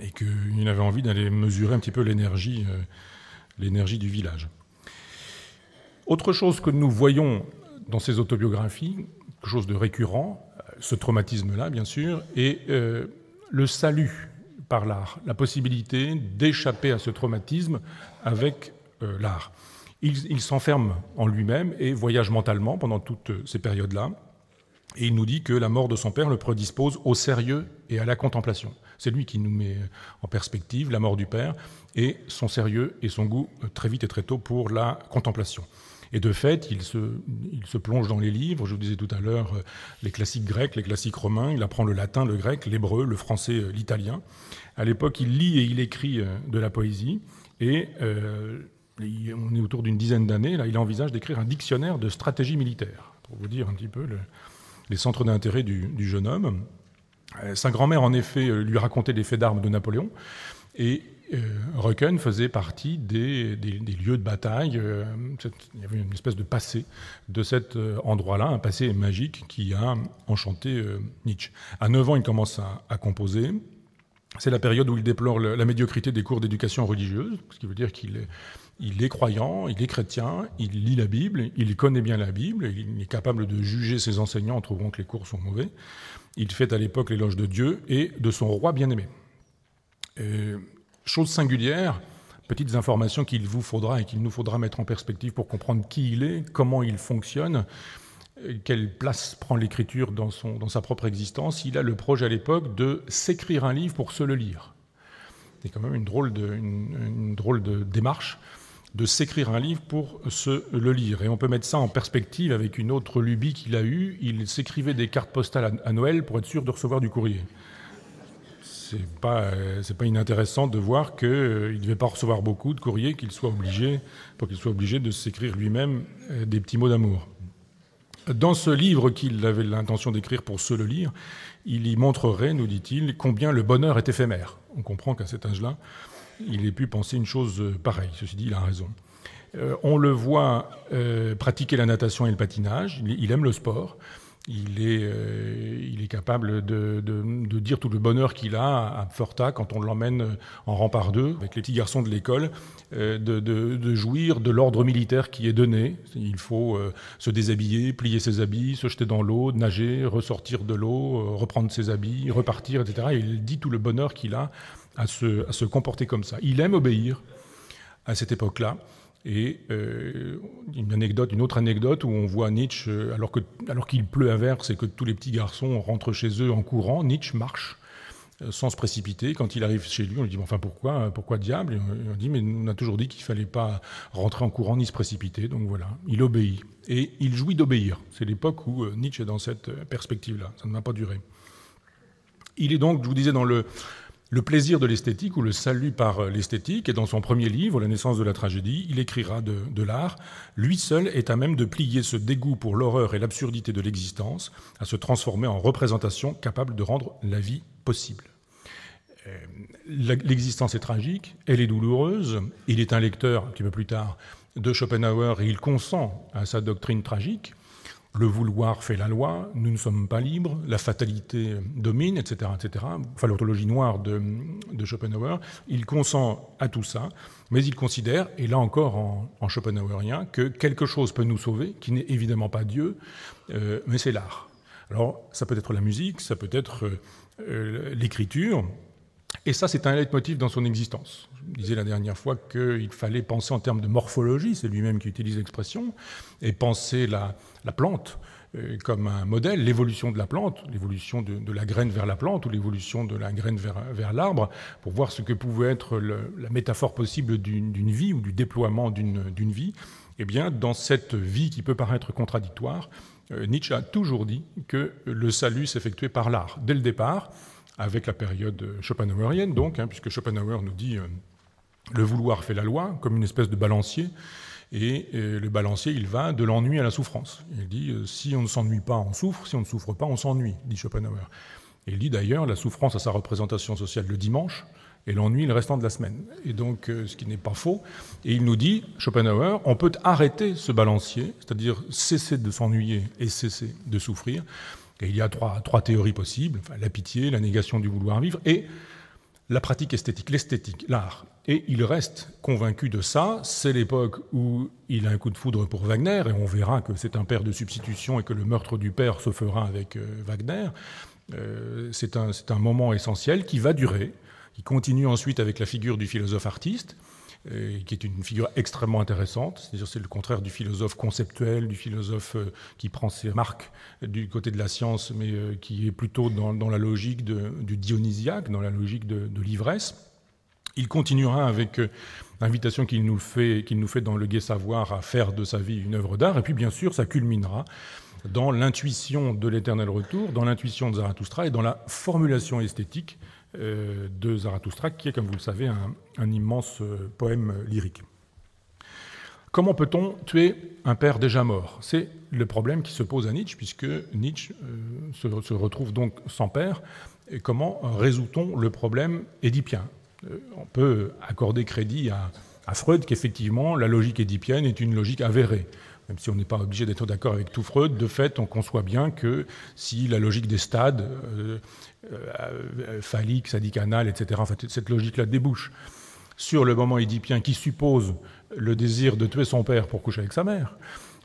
et qu'il avait envie d'aller mesurer un petit peu euh, l'énergie, du village. Autre chose que nous voyons dans ces autobiographies, quelque chose de récurrent, ce traumatisme-là bien sûr, et le salut par l'art, la possibilité d'échapper à ce traumatisme avec l'art. Il, s'enferme en lui-même et voyage mentalement pendant toutes ces périodes-là. Et il nous dit que la mort de son père le prédispose au sérieux et à la contemplation. C'est lui qui nous met en perspective la mort du père et son sérieux et son goût euh, très vite et très tôt pour la contemplation. Et de fait, il se, plonge dans les livres, je vous disais tout à l'heure, euh, les classiques grecs, les classiques romains, il apprend le latin, le grec, l'hébreu, le français, euh, l'italien. À l'époque, il lit et il écrit de la poésie. Et on est autour d'une dizaine d'années, là, il envisage d'écrire un dictionnaire de stratégie militaire, pour vous dire un petit peu les centres d'intérêt du, jeune homme. Euh, sa grand-mère, en effet, euh, lui racontait les faits d'armes de Napoléon, et euh, faisait partie des, lieux de bataille. Euh, il y avait une espèce de passé de cet endroit-là, un passé magique qui a enchanté Nietzsche. À 9 ans, il commence à composer. C'est la période où il déplore la médiocrité des cours d'éducation religieuse, ce qui veut dire qu'il est, il croyant, il est chrétien, il lit la Bible, il connaît bien la Bible, il est capable de juger ses enseignants en trouvant que les cours sont mauvais. Il fait à l'époque l'éloge de Dieu et de son roi bien-aimé. Euh, chose singulière, petites informations qu'il vous faudra et qu'il nous faudra mettre en perspective pour comprendre qui il est, comment il fonctionne quelle place prend l'écriture dans, dans sa propre existence. Il a le projet à l'époque de s'écrire un livre pour se le lire. C'est quand même une drôle de, une, drôle de démarche de s'écrire un livre pour se le lire. Et on peut mettre ça en perspective avec une autre lubie qu'il a eue. Il s'écrivait des cartes postales à, Noël pour être sûr de recevoir du courrier c'est pas pas inintéressant de voir qu'il euh, ne devait pas recevoir beaucoup de courriers, qu'il soit obligé pour qu'il soit obligé de s'écrire lui-même euh, des petits mots d'amour. Dans ce livre qu'il avait l'intention d'écrire pour se le lire, il y montrerait, nous dit-il, combien le bonheur est éphémère. On comprend qu'à cet âge-là, il ait pu penser une chose euh, pareille. Ceci dit, il a raison. Euh, on le voit euh, pratiquer la natation et le patinage. il aime le sport. Euh, il est, capable de, dire tout le bonheur qu'il a à Forta quand on l'emmène euh, en rempart deux avec les petits garçons de l'école, euh, de, jouir de l'ordre militaire qui est donné. Il faut se déshabiller, plier ses habits, se jeter dans l'eau, nager, ressortir de l'eau, reprendre ses habits, repartir, etc. il dit tout le bonheur qu'il a à se comporter comme ça. Il aime obéir à cette époque-là. Et euh, une anecdote, une autre anecdote où on voit Nietzsche, euh, alors qu'il alors qu'il pleut inverse et que tous les petits garçons rentrent chez eux en courant, Nietzsche marche euh, sans se précipiter. Quand il arrive chez lui, on lui dit enfin pourquoi, hein, pourquoi diable On dit mais on a toujours dit qu'il fallait pas rentrer en courant ni se précipiter. Donc voilà, il obéit et il jouit d'obéir. C'est l'époque où Nietzsche est dans cette perspective-là. Ça ne m'a pas duré. Il est donc, je vous disais dans le le plaisir de l'esthétique ou le salut par euh, l'esthétique, et dans son premier livre, La naissance de la tragédie, il écrira de, de l'art Lui seul est à même de plier ce dégoût pour l'horreur et l'absurdité de l'existence à se transformer en représentation capable de rendre la vie possible. Euh, l'existence est tragique, elle est douloureuse. Il est un lecteur, un petit peu plus tard, de Schopenhauer et il consent à sa doctrine tragique le vouloir fait la loi, nous ne sommes pas libres, la fatalité domine, etc. etc. Enfin, l'orthologie noire de, Schopenhauer, il consent à tout ça, mais il considère, et là encore en, schopenhauerien, que quelque chose peut nous sauver, qui n'est évidemment pas Dieu, euh, mais c'est l'art. Alors, ça peut être la musique, ça peut être euh, euh, l'écriture, et ça, c'est un leitmotiv dans son existence disait la dernière fois qu'il fallait penser en termes de morphologie, c'est lui-même qui utilise l'expression, et penser la, la plante euh, comme un modèle, l'évolution de la plante, l'évolution de, la graine vers la plante ou l'évolution de la graine vers, vers l'arbre, pour voir ce que pouvait être la métaphore possible d'une vie ou du déploiement d'une vie. Eh bien, dans cette vie qui peut paraître contradictoire, euh, Nietzsche a toujours dit que le salut s'effectuait par l'art. Dès le départ, avec la période schopenhauerienne, donc, hein, puisque Schopenhauer nous dit euh, le vouloir fait la loi, comme une espèce de balancier. Et, euh, le balancier, il va de l'ennui à la souffrance. Il dit, euh, si on ne s'ennuie pas, on souffre, si on ne souffre pas, on s'ennuie, dit Schopenhauer. Et il dit d'ailleurs, la souffrance a sa représentation sociale le dimanche, et l'ennui le restant de la semaine. Et donc, euh, ce qui n'est pas faux. Et il nous dit, Schopenhauer, on peut arrêter ce balancier, c'est-à-dire cesser de s'ennuyer et cesser de souffrir. Et il y a trois, trois théories possibles, la pitié, la négation du vouloir vivre, et la pratique esthétique, l'esthétique, l'art. Et il reste convaincu de ça. C'est l'époque où il a un coup de foudre pour Wagner, et on verra que c'est un père de substitution et que le meurtre du père se fera avec euh, Wagner. Euh, c'est un, moment essentiel qui va durer, qui continue ensuite avec la figure du philosophe artiste, euh, qui est une figure extrêmement intéressante. C'est-à-dire c'est le contraire du philosophe conceptuel, du philosophe qui prend ses marques du côté de la science, mais qui est plutôt dans, la logique du dionysiaque, dans la logique de l'ivresse. Il continuera avec euh, l'invitation qu'il nous, fait, nous fait dans le Gai Savoir à faire de sa vie une œuvre d'art, et puis bien sûr, ça culminera dans l'intuition de l'éternel retour, dans l'intuition de Zarathustra et dans la formulation esthétique euh, de Zarathustra, qui est, comme vous le savez, un, immense euh, poème lyrique. Comment peut-on tuer un père déjà mort C'est le problème qui se pose à Nietzsche, puisque Nietzsche se, se retrouve donc sans père. Et comment résout-on le problème édipien euh, on peut accorder crédit à, Freud qu'effectivement, la logique édipienne est une logique avérée même si on n'est pas obligé d'être d'accord avec tout Freud, de fait, on conçoit bien que si la logique des stades, euh, euh, phallique, sadique, etc., cette logique-là débouche sur le moment édipien qui suppose le désir de tuer son père pour coucher avec sa mère,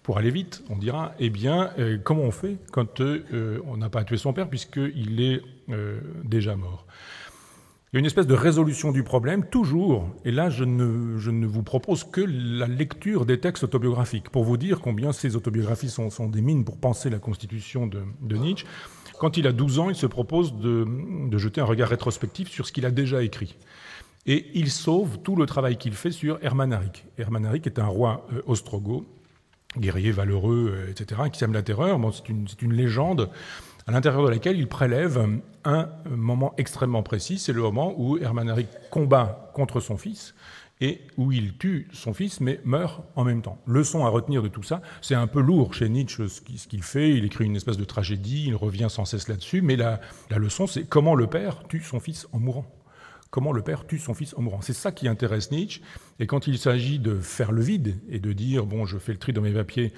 pour aller vite, on dira, eh bien, comment on fait quand on n'a pas tué son père puisqu'il est déjà mort il y a une espèce de résolution du problème, toujours, et là je ne, je ne vous propose que la lecture des textes autobiographiques, pour vous dire combien ces autobiographies sont, sont des mines pour penser la constitution de, Nietzsche. Quand il a 12 ans, il se propose de, jeter un regard rétrospectif sur ce qu'il a déjà écrit. Et il sauve tout le travail qu'il fait sur Hermanaric. Hermanaric est un roi euh, ostrogo, guerrier valeureux, euh, etc., qui sème la terreur. Bon, c'est une, une légende à l'intérieur de laquelle il prélève un moment extrêmement précis, c'est le moment où Hermann combat contre son fils et où il tue son fils mais meurt en même temps. Leçon à retenir de tout ça, c'est un peu lourd chez Nietzsche ce qu'il fait, il écrit une espèce de tragédie, il revient sans cesse là-dessus, mais la, la leçon c'est comment le père tue son fils en mourant comment le père tue son fils en mourant. C'est ça qui intéresse Nietzsche. Et quand il s'agit de faire le vide et de dire, bon, je fais le tri dans mes papiers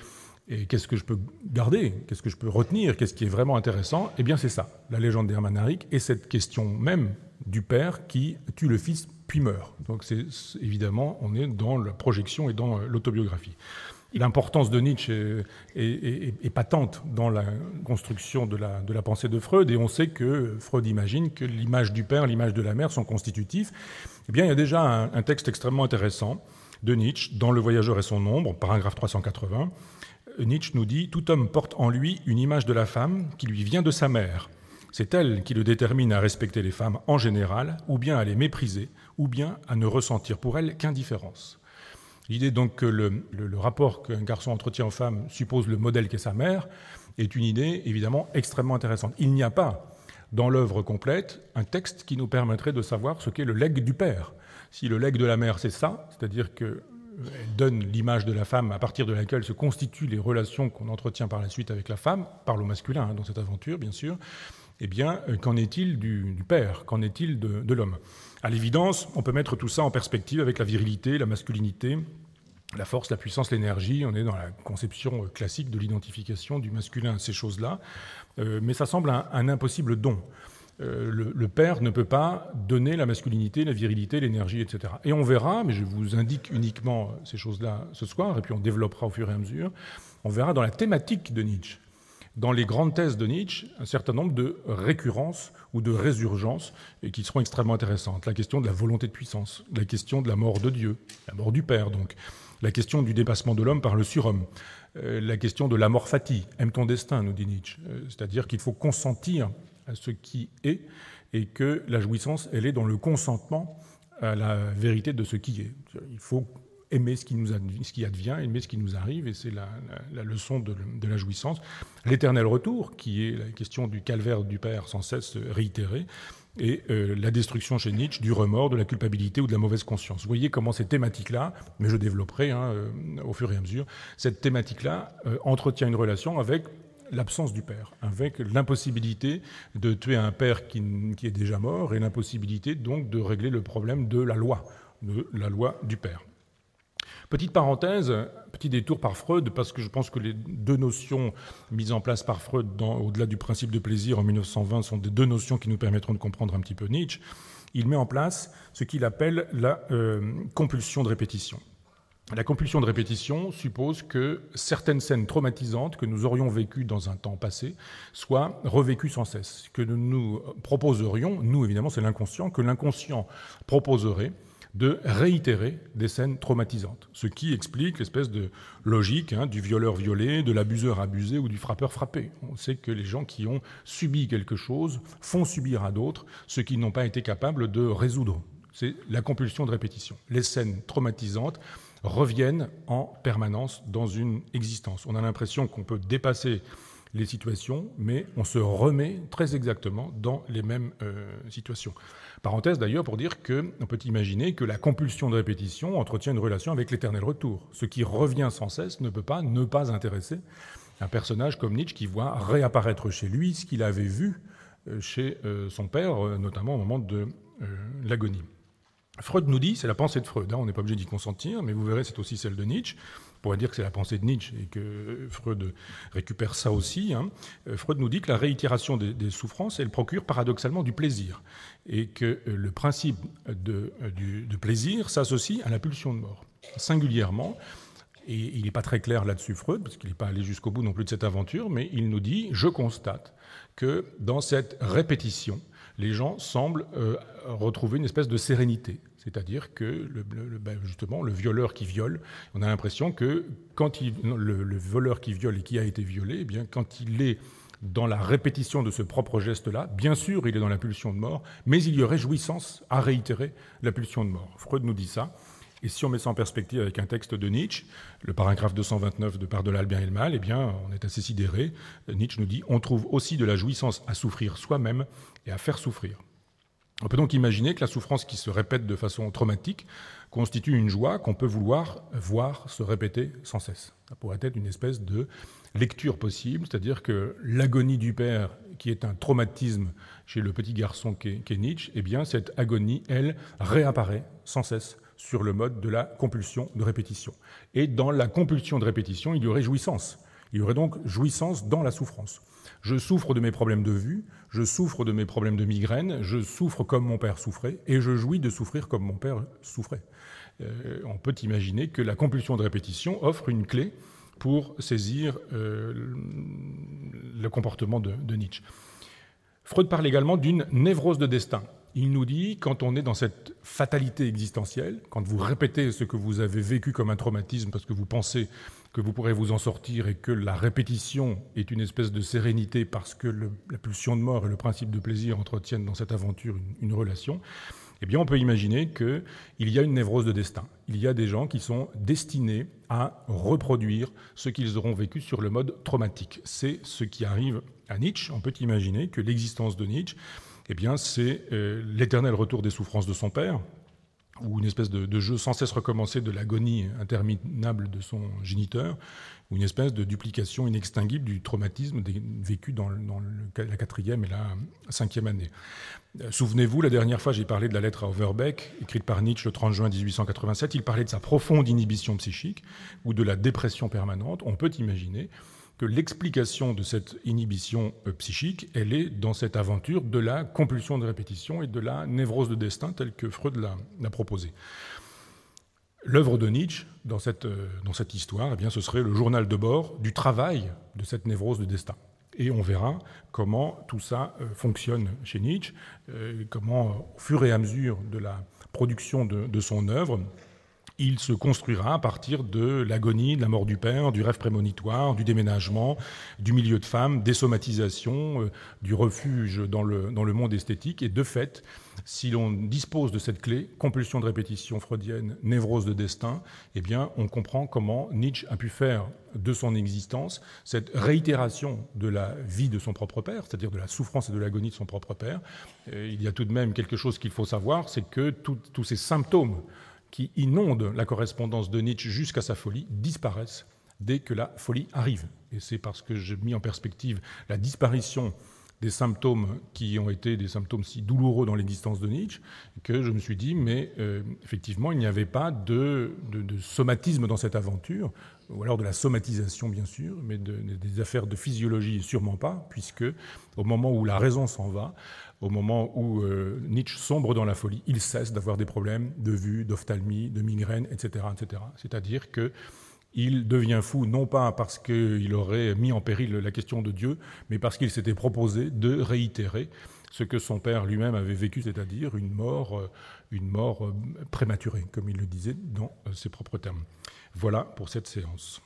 et qu'est-ce que je peux garder Qu'est-ce que je peux retenir Qu'est-ce qui est vraiment intéressant Eh bien, c'est ça, la légende d'Hermann Harik et cette question même du père qui tue le fils puis meurt. Donc, c'est évidemment, on est dans la projection et dans euh, l'autobiographie. L'importance de Nietzsche est, patente dans la construction de la, pensée de Freud, et on sait que Freud imagine que l'image du père, l'image de la mère sont constitutifs. Eh bien, il y a déjà un, un texte extrêmement intéressant de Nietzsche dans Le voyageur et son ombre, paragraphe 380 Nietzsche nous dit Tout homme porte en lui une image de la femme qui lui vient de sa mère. C'est elle qui le détermine à respecter les femmes en général, ou bien à les mépriser, ou bien à ne ressentir pour elles qu'indifférence. L'idée donc que le, rapport qu'un garçon entretient aux femmes suppose le modèle qu'est sa mère est une idée évidemment extrêmement intéressante. Il n'y a pas dans l'œuvre complète un texte qui nous permettrait de savoir ce qu'est le legs du père. Si le legs de la mère c'est ça, c'est-à-dire que elle donne l'image de la femme à partir de laquelle se constituent les relations qu'on entretient par la suite avec la femme, par le masculin hein, dans cette aventure bien sûr, eh bien, euh, qu'en est-il du, père Qu'en est-il de, l'homme À l'évidence, on peut mettre tout ça en perspective avec la virilité, la masculinité, la force, la puissance, l'énergie. On est dans la conception euh, classique de l'identification du masculin, ces choses-là. Euh, mais ça semble un impossible don. Euh, le, père ne peut pas donner la masculinité, la virilité, l'énergie, etc. Et on verra, mais je vous indique uniquement ces choses-là ce soir, et puis on développera au fur et à mesure, on verra dans la thématique de Nietzsche, dans les grandes thèses de Nietzsche, un certain nombre de récurrences ou de résurgences qui seront extrêmement intéressantes. La question de la volonté de puissance, la question de la mort de Dieu, la mort du Père donc, la question du dépassement de l'homme par le surhomme, euh, la question de l'amorphatie, aime ton destin, nous dit Nietzsche, euh, c'est-à-dire qu'il faut consentir à ce qui est, et que la jouissance, elle est dans le consentement à la vérité de ce qui est. Il faut aimer ce qui, nous advient, aimer ce qui nous arrive, et c'est la, leçon de, la jouissance. L'éternel retour, qui est la question du calvaire du Père sans cesse réitéré et euh, la destruction chez Nietzsche du remords, de la culpabilité ou de la mauvaise conscience. Vous voyez comment ces thématiques-là, mais je développerai hein, euh, au fur et à mesure, cette thématique-là euh, entretient une relation avec l'absence du père, avec l'impossibilité de tuer un père qui, est déjà mort et l'impossibilité donc de régler le problème de la loi, de la loi du père. Petite parenthèse, petit détour par Freud, parce que je pense que les deux notions mises en place par Freud au-delà du principe de plaisir en 1920 sont des deux notions qui nous permettront de comprendre un petit peu Nietzsche. Il met en place ce qu'il appelle la euh, compulsion de répétition. La compulsion de répétition suppose que certaines scènes traumatisantes que nous aurions vécues dans un temps passé soient revécues sans cesse, que nous proposerions, nous évidemment c'est l'inconscient, que l'inconscient proposerait de réitérer des scènes traumatisantes, ce qui explique l'espèce de logique hein, du violeur violé, de l'abuseur abusé ou du frappeur frappé. On sait que les gens qui ont subi quelque chose font subir à d'autres ce qu'ils n'ont pas été capables de résoudre. C'est la compulsion de répétition. Les scènes traumatisantes reviennent en permanence dans une existence. On a l'impression qu'on peut dépasser les situations, mais on se remet très exactement dans les mêmes euh, situations. Parenthèse d'ailleurs pour dire qu'on peut imaginer que la compulsion de répétition entretient une relation avec l'éternel retour. Ce qui revient sans cesse ne peut pas ne pas intéresser un personnage comme Nietzsche qui voit réapparaître chez lui ce qu'il avait vu euh, chez euh, son père, notamment au moment de l'agonie. Freud nous dit, c'est la pensée de Freud, hein, on n'est pas obligé d'y consentir, mais vous verrez, c'est aussi celle de Nietzsche. On pourrait dire que c'est la pensée de Nietzsche et que Freud récupère ça aussi. Hein. Euh, Freud nous dit que la réitération des, souffrances, elle procure paradoxalement du plaisir, et que euh, le principe de, euh, du, plaisir s'associe à la pulsion de mort, singulièrement. Et il n'est pas très clair là-dessus, Freud, parce qu'il n'est pas allé jusqu'au bout non plus de cette aventure, mais il nous dit, je constate que dans cette répétition, les gens semblent euh, retrouver une espèce de sérénité. C'est-à-dire que le, ben, justement, le violeur qui viole, on a l'impression que quand le, voleur qui viole et qui a été violé, eh quand il est dans la répétition de ce propre geste-là, bien sûr, il est dans la pulsion de mort, mais il y a réjouissance à réitérer la pulsion de mort. Freud nous dit ça. Et si on met ça en perspective avec un texte de Nietzsche, le paragraphe 229 de par de le bien et le mal, eh bien, on est assez sidéré. Nietzsche nous dit on trouve aussi de la jouissance à souffrir soi-même et à faire souffrir. On peut donc imaginer que la souffrance qui se répète de façon traumatique constitue une joie qu'on peut vouloir voir se répéter sans cesse. Ça pourrait être une espèce de lecture possible, c'est-à-dire que l'agonie du père, qui est un traumatisme chez le petit garçon qu'est Nietzsche, eh bien, cette agonie, elle, réapparaît sans cesse sur le mode de la compulsion de répétition. Et dans la compulsion de répétition, il y aurait jouissance. Il y aurait donc jouissance dans la souffrance. Je souffre de mes problèmes de vue, je souffre de mes problèmes de migraine, je souffre comme mon père souffrait, et je jouis de souffrir comme mon père souffrait. Euh, on peut imaginer que la compulsion de répétition offre une clé pour saisir euh, le comportement de Nietzsche. Freud parle également d'une névrose de destin il nous dit, quand on est dans cette fatalité existentielle, quand vous répétez ce que vous avez vécu comme un traumatisme parce que vous pensez que vous pourrez vous en sortir et que la répétition est une espèce de sérénité parce que la pulsion de mort et le principe de plaisir entretiennent dans cette aventure une, une relation, eh bien on peut imaginer qu'il y a une névrose de destin. Il y a des gens qui sont destinés à reproduire ce qu'ils auront vécu sur le mode traumatique. C'est ce qui arrive à Nietzsche. On peut imaginer que l'existence de Nietzsche eh bien, c'est euh, l'éternel retour des souffrances de son père, ou une espèce de, jeu sans cesse recommencé de l'agonie interminable de son géniteur, ou une espèce de duplication inextinguible du traumatisme vécu dans, la quatrième et la cinquième année. Euh, souvenez-vous, la dernière fois, j'ai parlé de la lettre à Overbeck, écrite par Nietzsche le 30 juin 1887. Il parlait de sa profonde inhibition psychique ou de la dépression permanente. On peut imaginer que l'explication de cette inhibition euh, psychique, elle est dans cette aventure de la compulsion de répétition et de la névrose de destin telle que Freud l'a proposée. L'œuvre de Nietzsche dans cette, euh, dans cette histoire, eh bien, ce serait le journal de bord du travail de cette névrose de destin. Et on verra comment tout ça euh, fonctionne chez Nietzsche, comment au fur et à mesure de la production de, de son œuvre, il se construira à partir de l'agonie, de la mort du père, du rêve prémonitoire, du déménagement, du milieu de femme, des somatisations, euh, du refuge dans le, dans le monde esthétique. Et de fait, si l'on dispose de cette clé, compulsion de répétition freudienne, névrose de destin, eh bien, on comprend comment Nietzsche a pu faire de son existence cette réitération de la vie de son propre père, c'est-à-dire de la souffrance et de l'agonie de son propre père. il y a tout de même quelque chose qu'il faut savoir, c'est que tous ces symptômes qui inondent la correspondance de Nietzsche jusqu'à sa folie disparaissent dès que la folie arrive. Et c'est parce que j'ai mis en perspective la disparition des symptômes qui ont été des symptômes si douloureux dans l'existence de Nietzsche, que je me suis dit, mais euh, effectivement, il n'y avait pas de, somatisme dans cette aventure, ou alors de la somatisation bien sûr, mais des affaires de physiologie sûrement pas, puisque au moment où la raison s'en va, au moment où euh, Nietzsche sombre dans la folie, il cesse d'avoir des problèmes de vue, d'ophtalmie, de migraine, etc., etc. C'est-à-dire que il devient fou non pas parce qu'il aurait mis en péril la question de Dieu, mais parce qu'il s'était proposé de réitérer ce que son père lui-même avait vécu, c'est-à-dire une mort, euh, une mort euh, prématurée, comme il le disait dans ses propres termes. Voilà pour cette séance.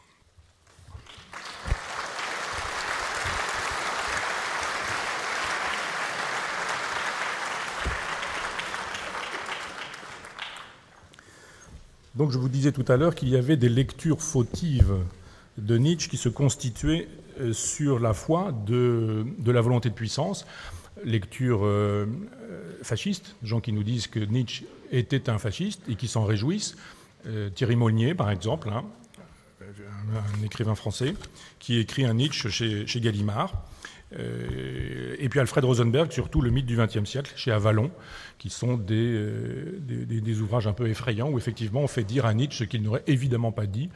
Donc je vous disais tout à l'heure qu'il y avait des lectures fautives de Nietzsche qui se constituaient euh, sur la foi de, la volonté de puissance. Lecture euh, euh, fasciste, gens qui nous disent que Nietzsche était un fasciste et qui s'en réjouissent. Euh, Thierry Molnier, par exemple, hein, euh, un écrivain français, qui écrit un Nietzsche chez, chez Gallimard. Euh, et puis Alfred Rosenberg, surtout le mythe du XXe siècle, chez Avalon, qui sont des, ouvrages un peu effrayants, où effectivement on fait dire à Nietzsche ce qu'il n'aurait évidemment pas dit.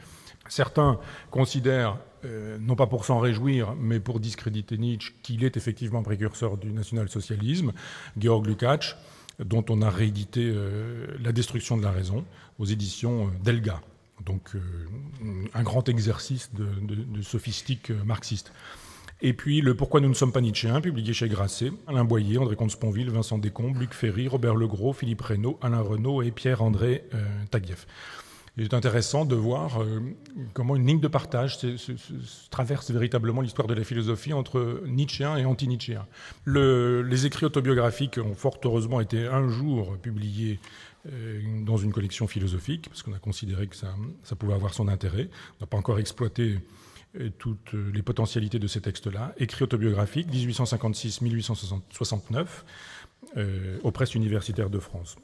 Certains considèrent, non pas pour s'en réjouir, mais pour discréditer Nietzsche, qu'il est effectivement précurseur du national-socialisme. Georg Lukács, dont on a réédité euh, La destruction de la raison aux éditions euh, Delga. Donc euh, un grand exercice de, sophistique marxiste. Et puis le Pourquoi nous ne sommes pas Nietzschéens, publié chez Grasset, Alain Boyer, André Comte-Sponville, Vincent Descombes, Luc Ferry, Robert Legros, Philippe Reynaud, Alain Renaud et Pierre-André Taguieff. Il est intéressant de voir euh, comment une ligne de partage traverse véritablement l'histoire de la philosophie entre Nietzschéens et anti-Nietzschéens. les écrits autobiographiques ont fort heureusement été un jour publiés euh, dans une collection philosophique, parce qu'on a considéré que ça, pouvait avoir son intérêt. On n'a pas encore exploité euh, toutes les potentialités de ces textes-là. Écrits autobiographiques, 1856-1869, aux presses universitaires de France.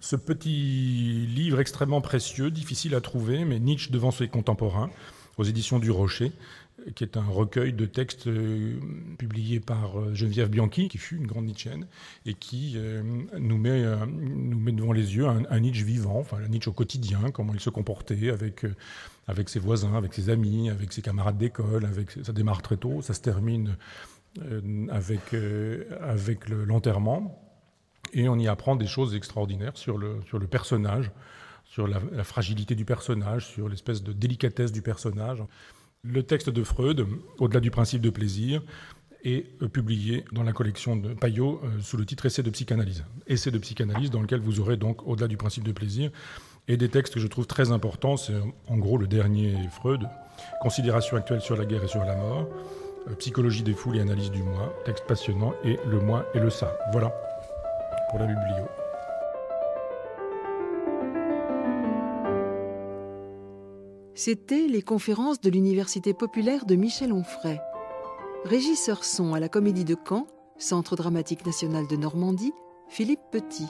Ce petit livre extrêmement précieux, difficile à trouver, mais Nietzsche devant ses contemporains, aux éditions du Rocher, qui est un recueil de textes euh, publiés par euh, Geneviève Bianchi, qui fut une grande Nietzschienne, et qui euh, nous, met, devant les yeux un, Nietzsche vivant, enfin un Nietzsche au quotidien, comment il se comportait avec, ses voisins, avec ses amis, avec ses camarades d'école, ça démarre très tôt, ça se termine avec l'enterrement et on y apprend des choses extraordinaires sur le, sur le personnage, sur la, fragilité du personnage, sur l'espèce de délicatesse du personnage. Le texte de Freud, au-delà du principe de plaisir, est euh, publié dans la collection de Payot euh, sous le titre Essai de psychanalyse. Essai de psychanalyse dans lequel vous aurez donc, au-delà du principe de plaisir, et des textes que je trouve très importants, c'est en gros le dernier Freud, Considération actuelle sur la guerre et sur la mort, euh, Psychologie des foules et analyse du moi, texte passionnant, et Le moi et le ça. Voilà la C'était les conférences de l'Université populaire de Michel Onfray. Régisseur son à la Comédie de Caen, Centre dramatique national de Normandie, Philippe Petit.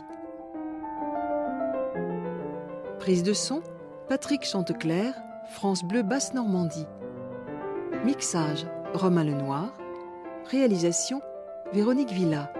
Prise de son, Patrick Chanteclair, France Bleu Basse-Normandie. Mixage, Romain Lenoir. Réalisation, Véronique Villa.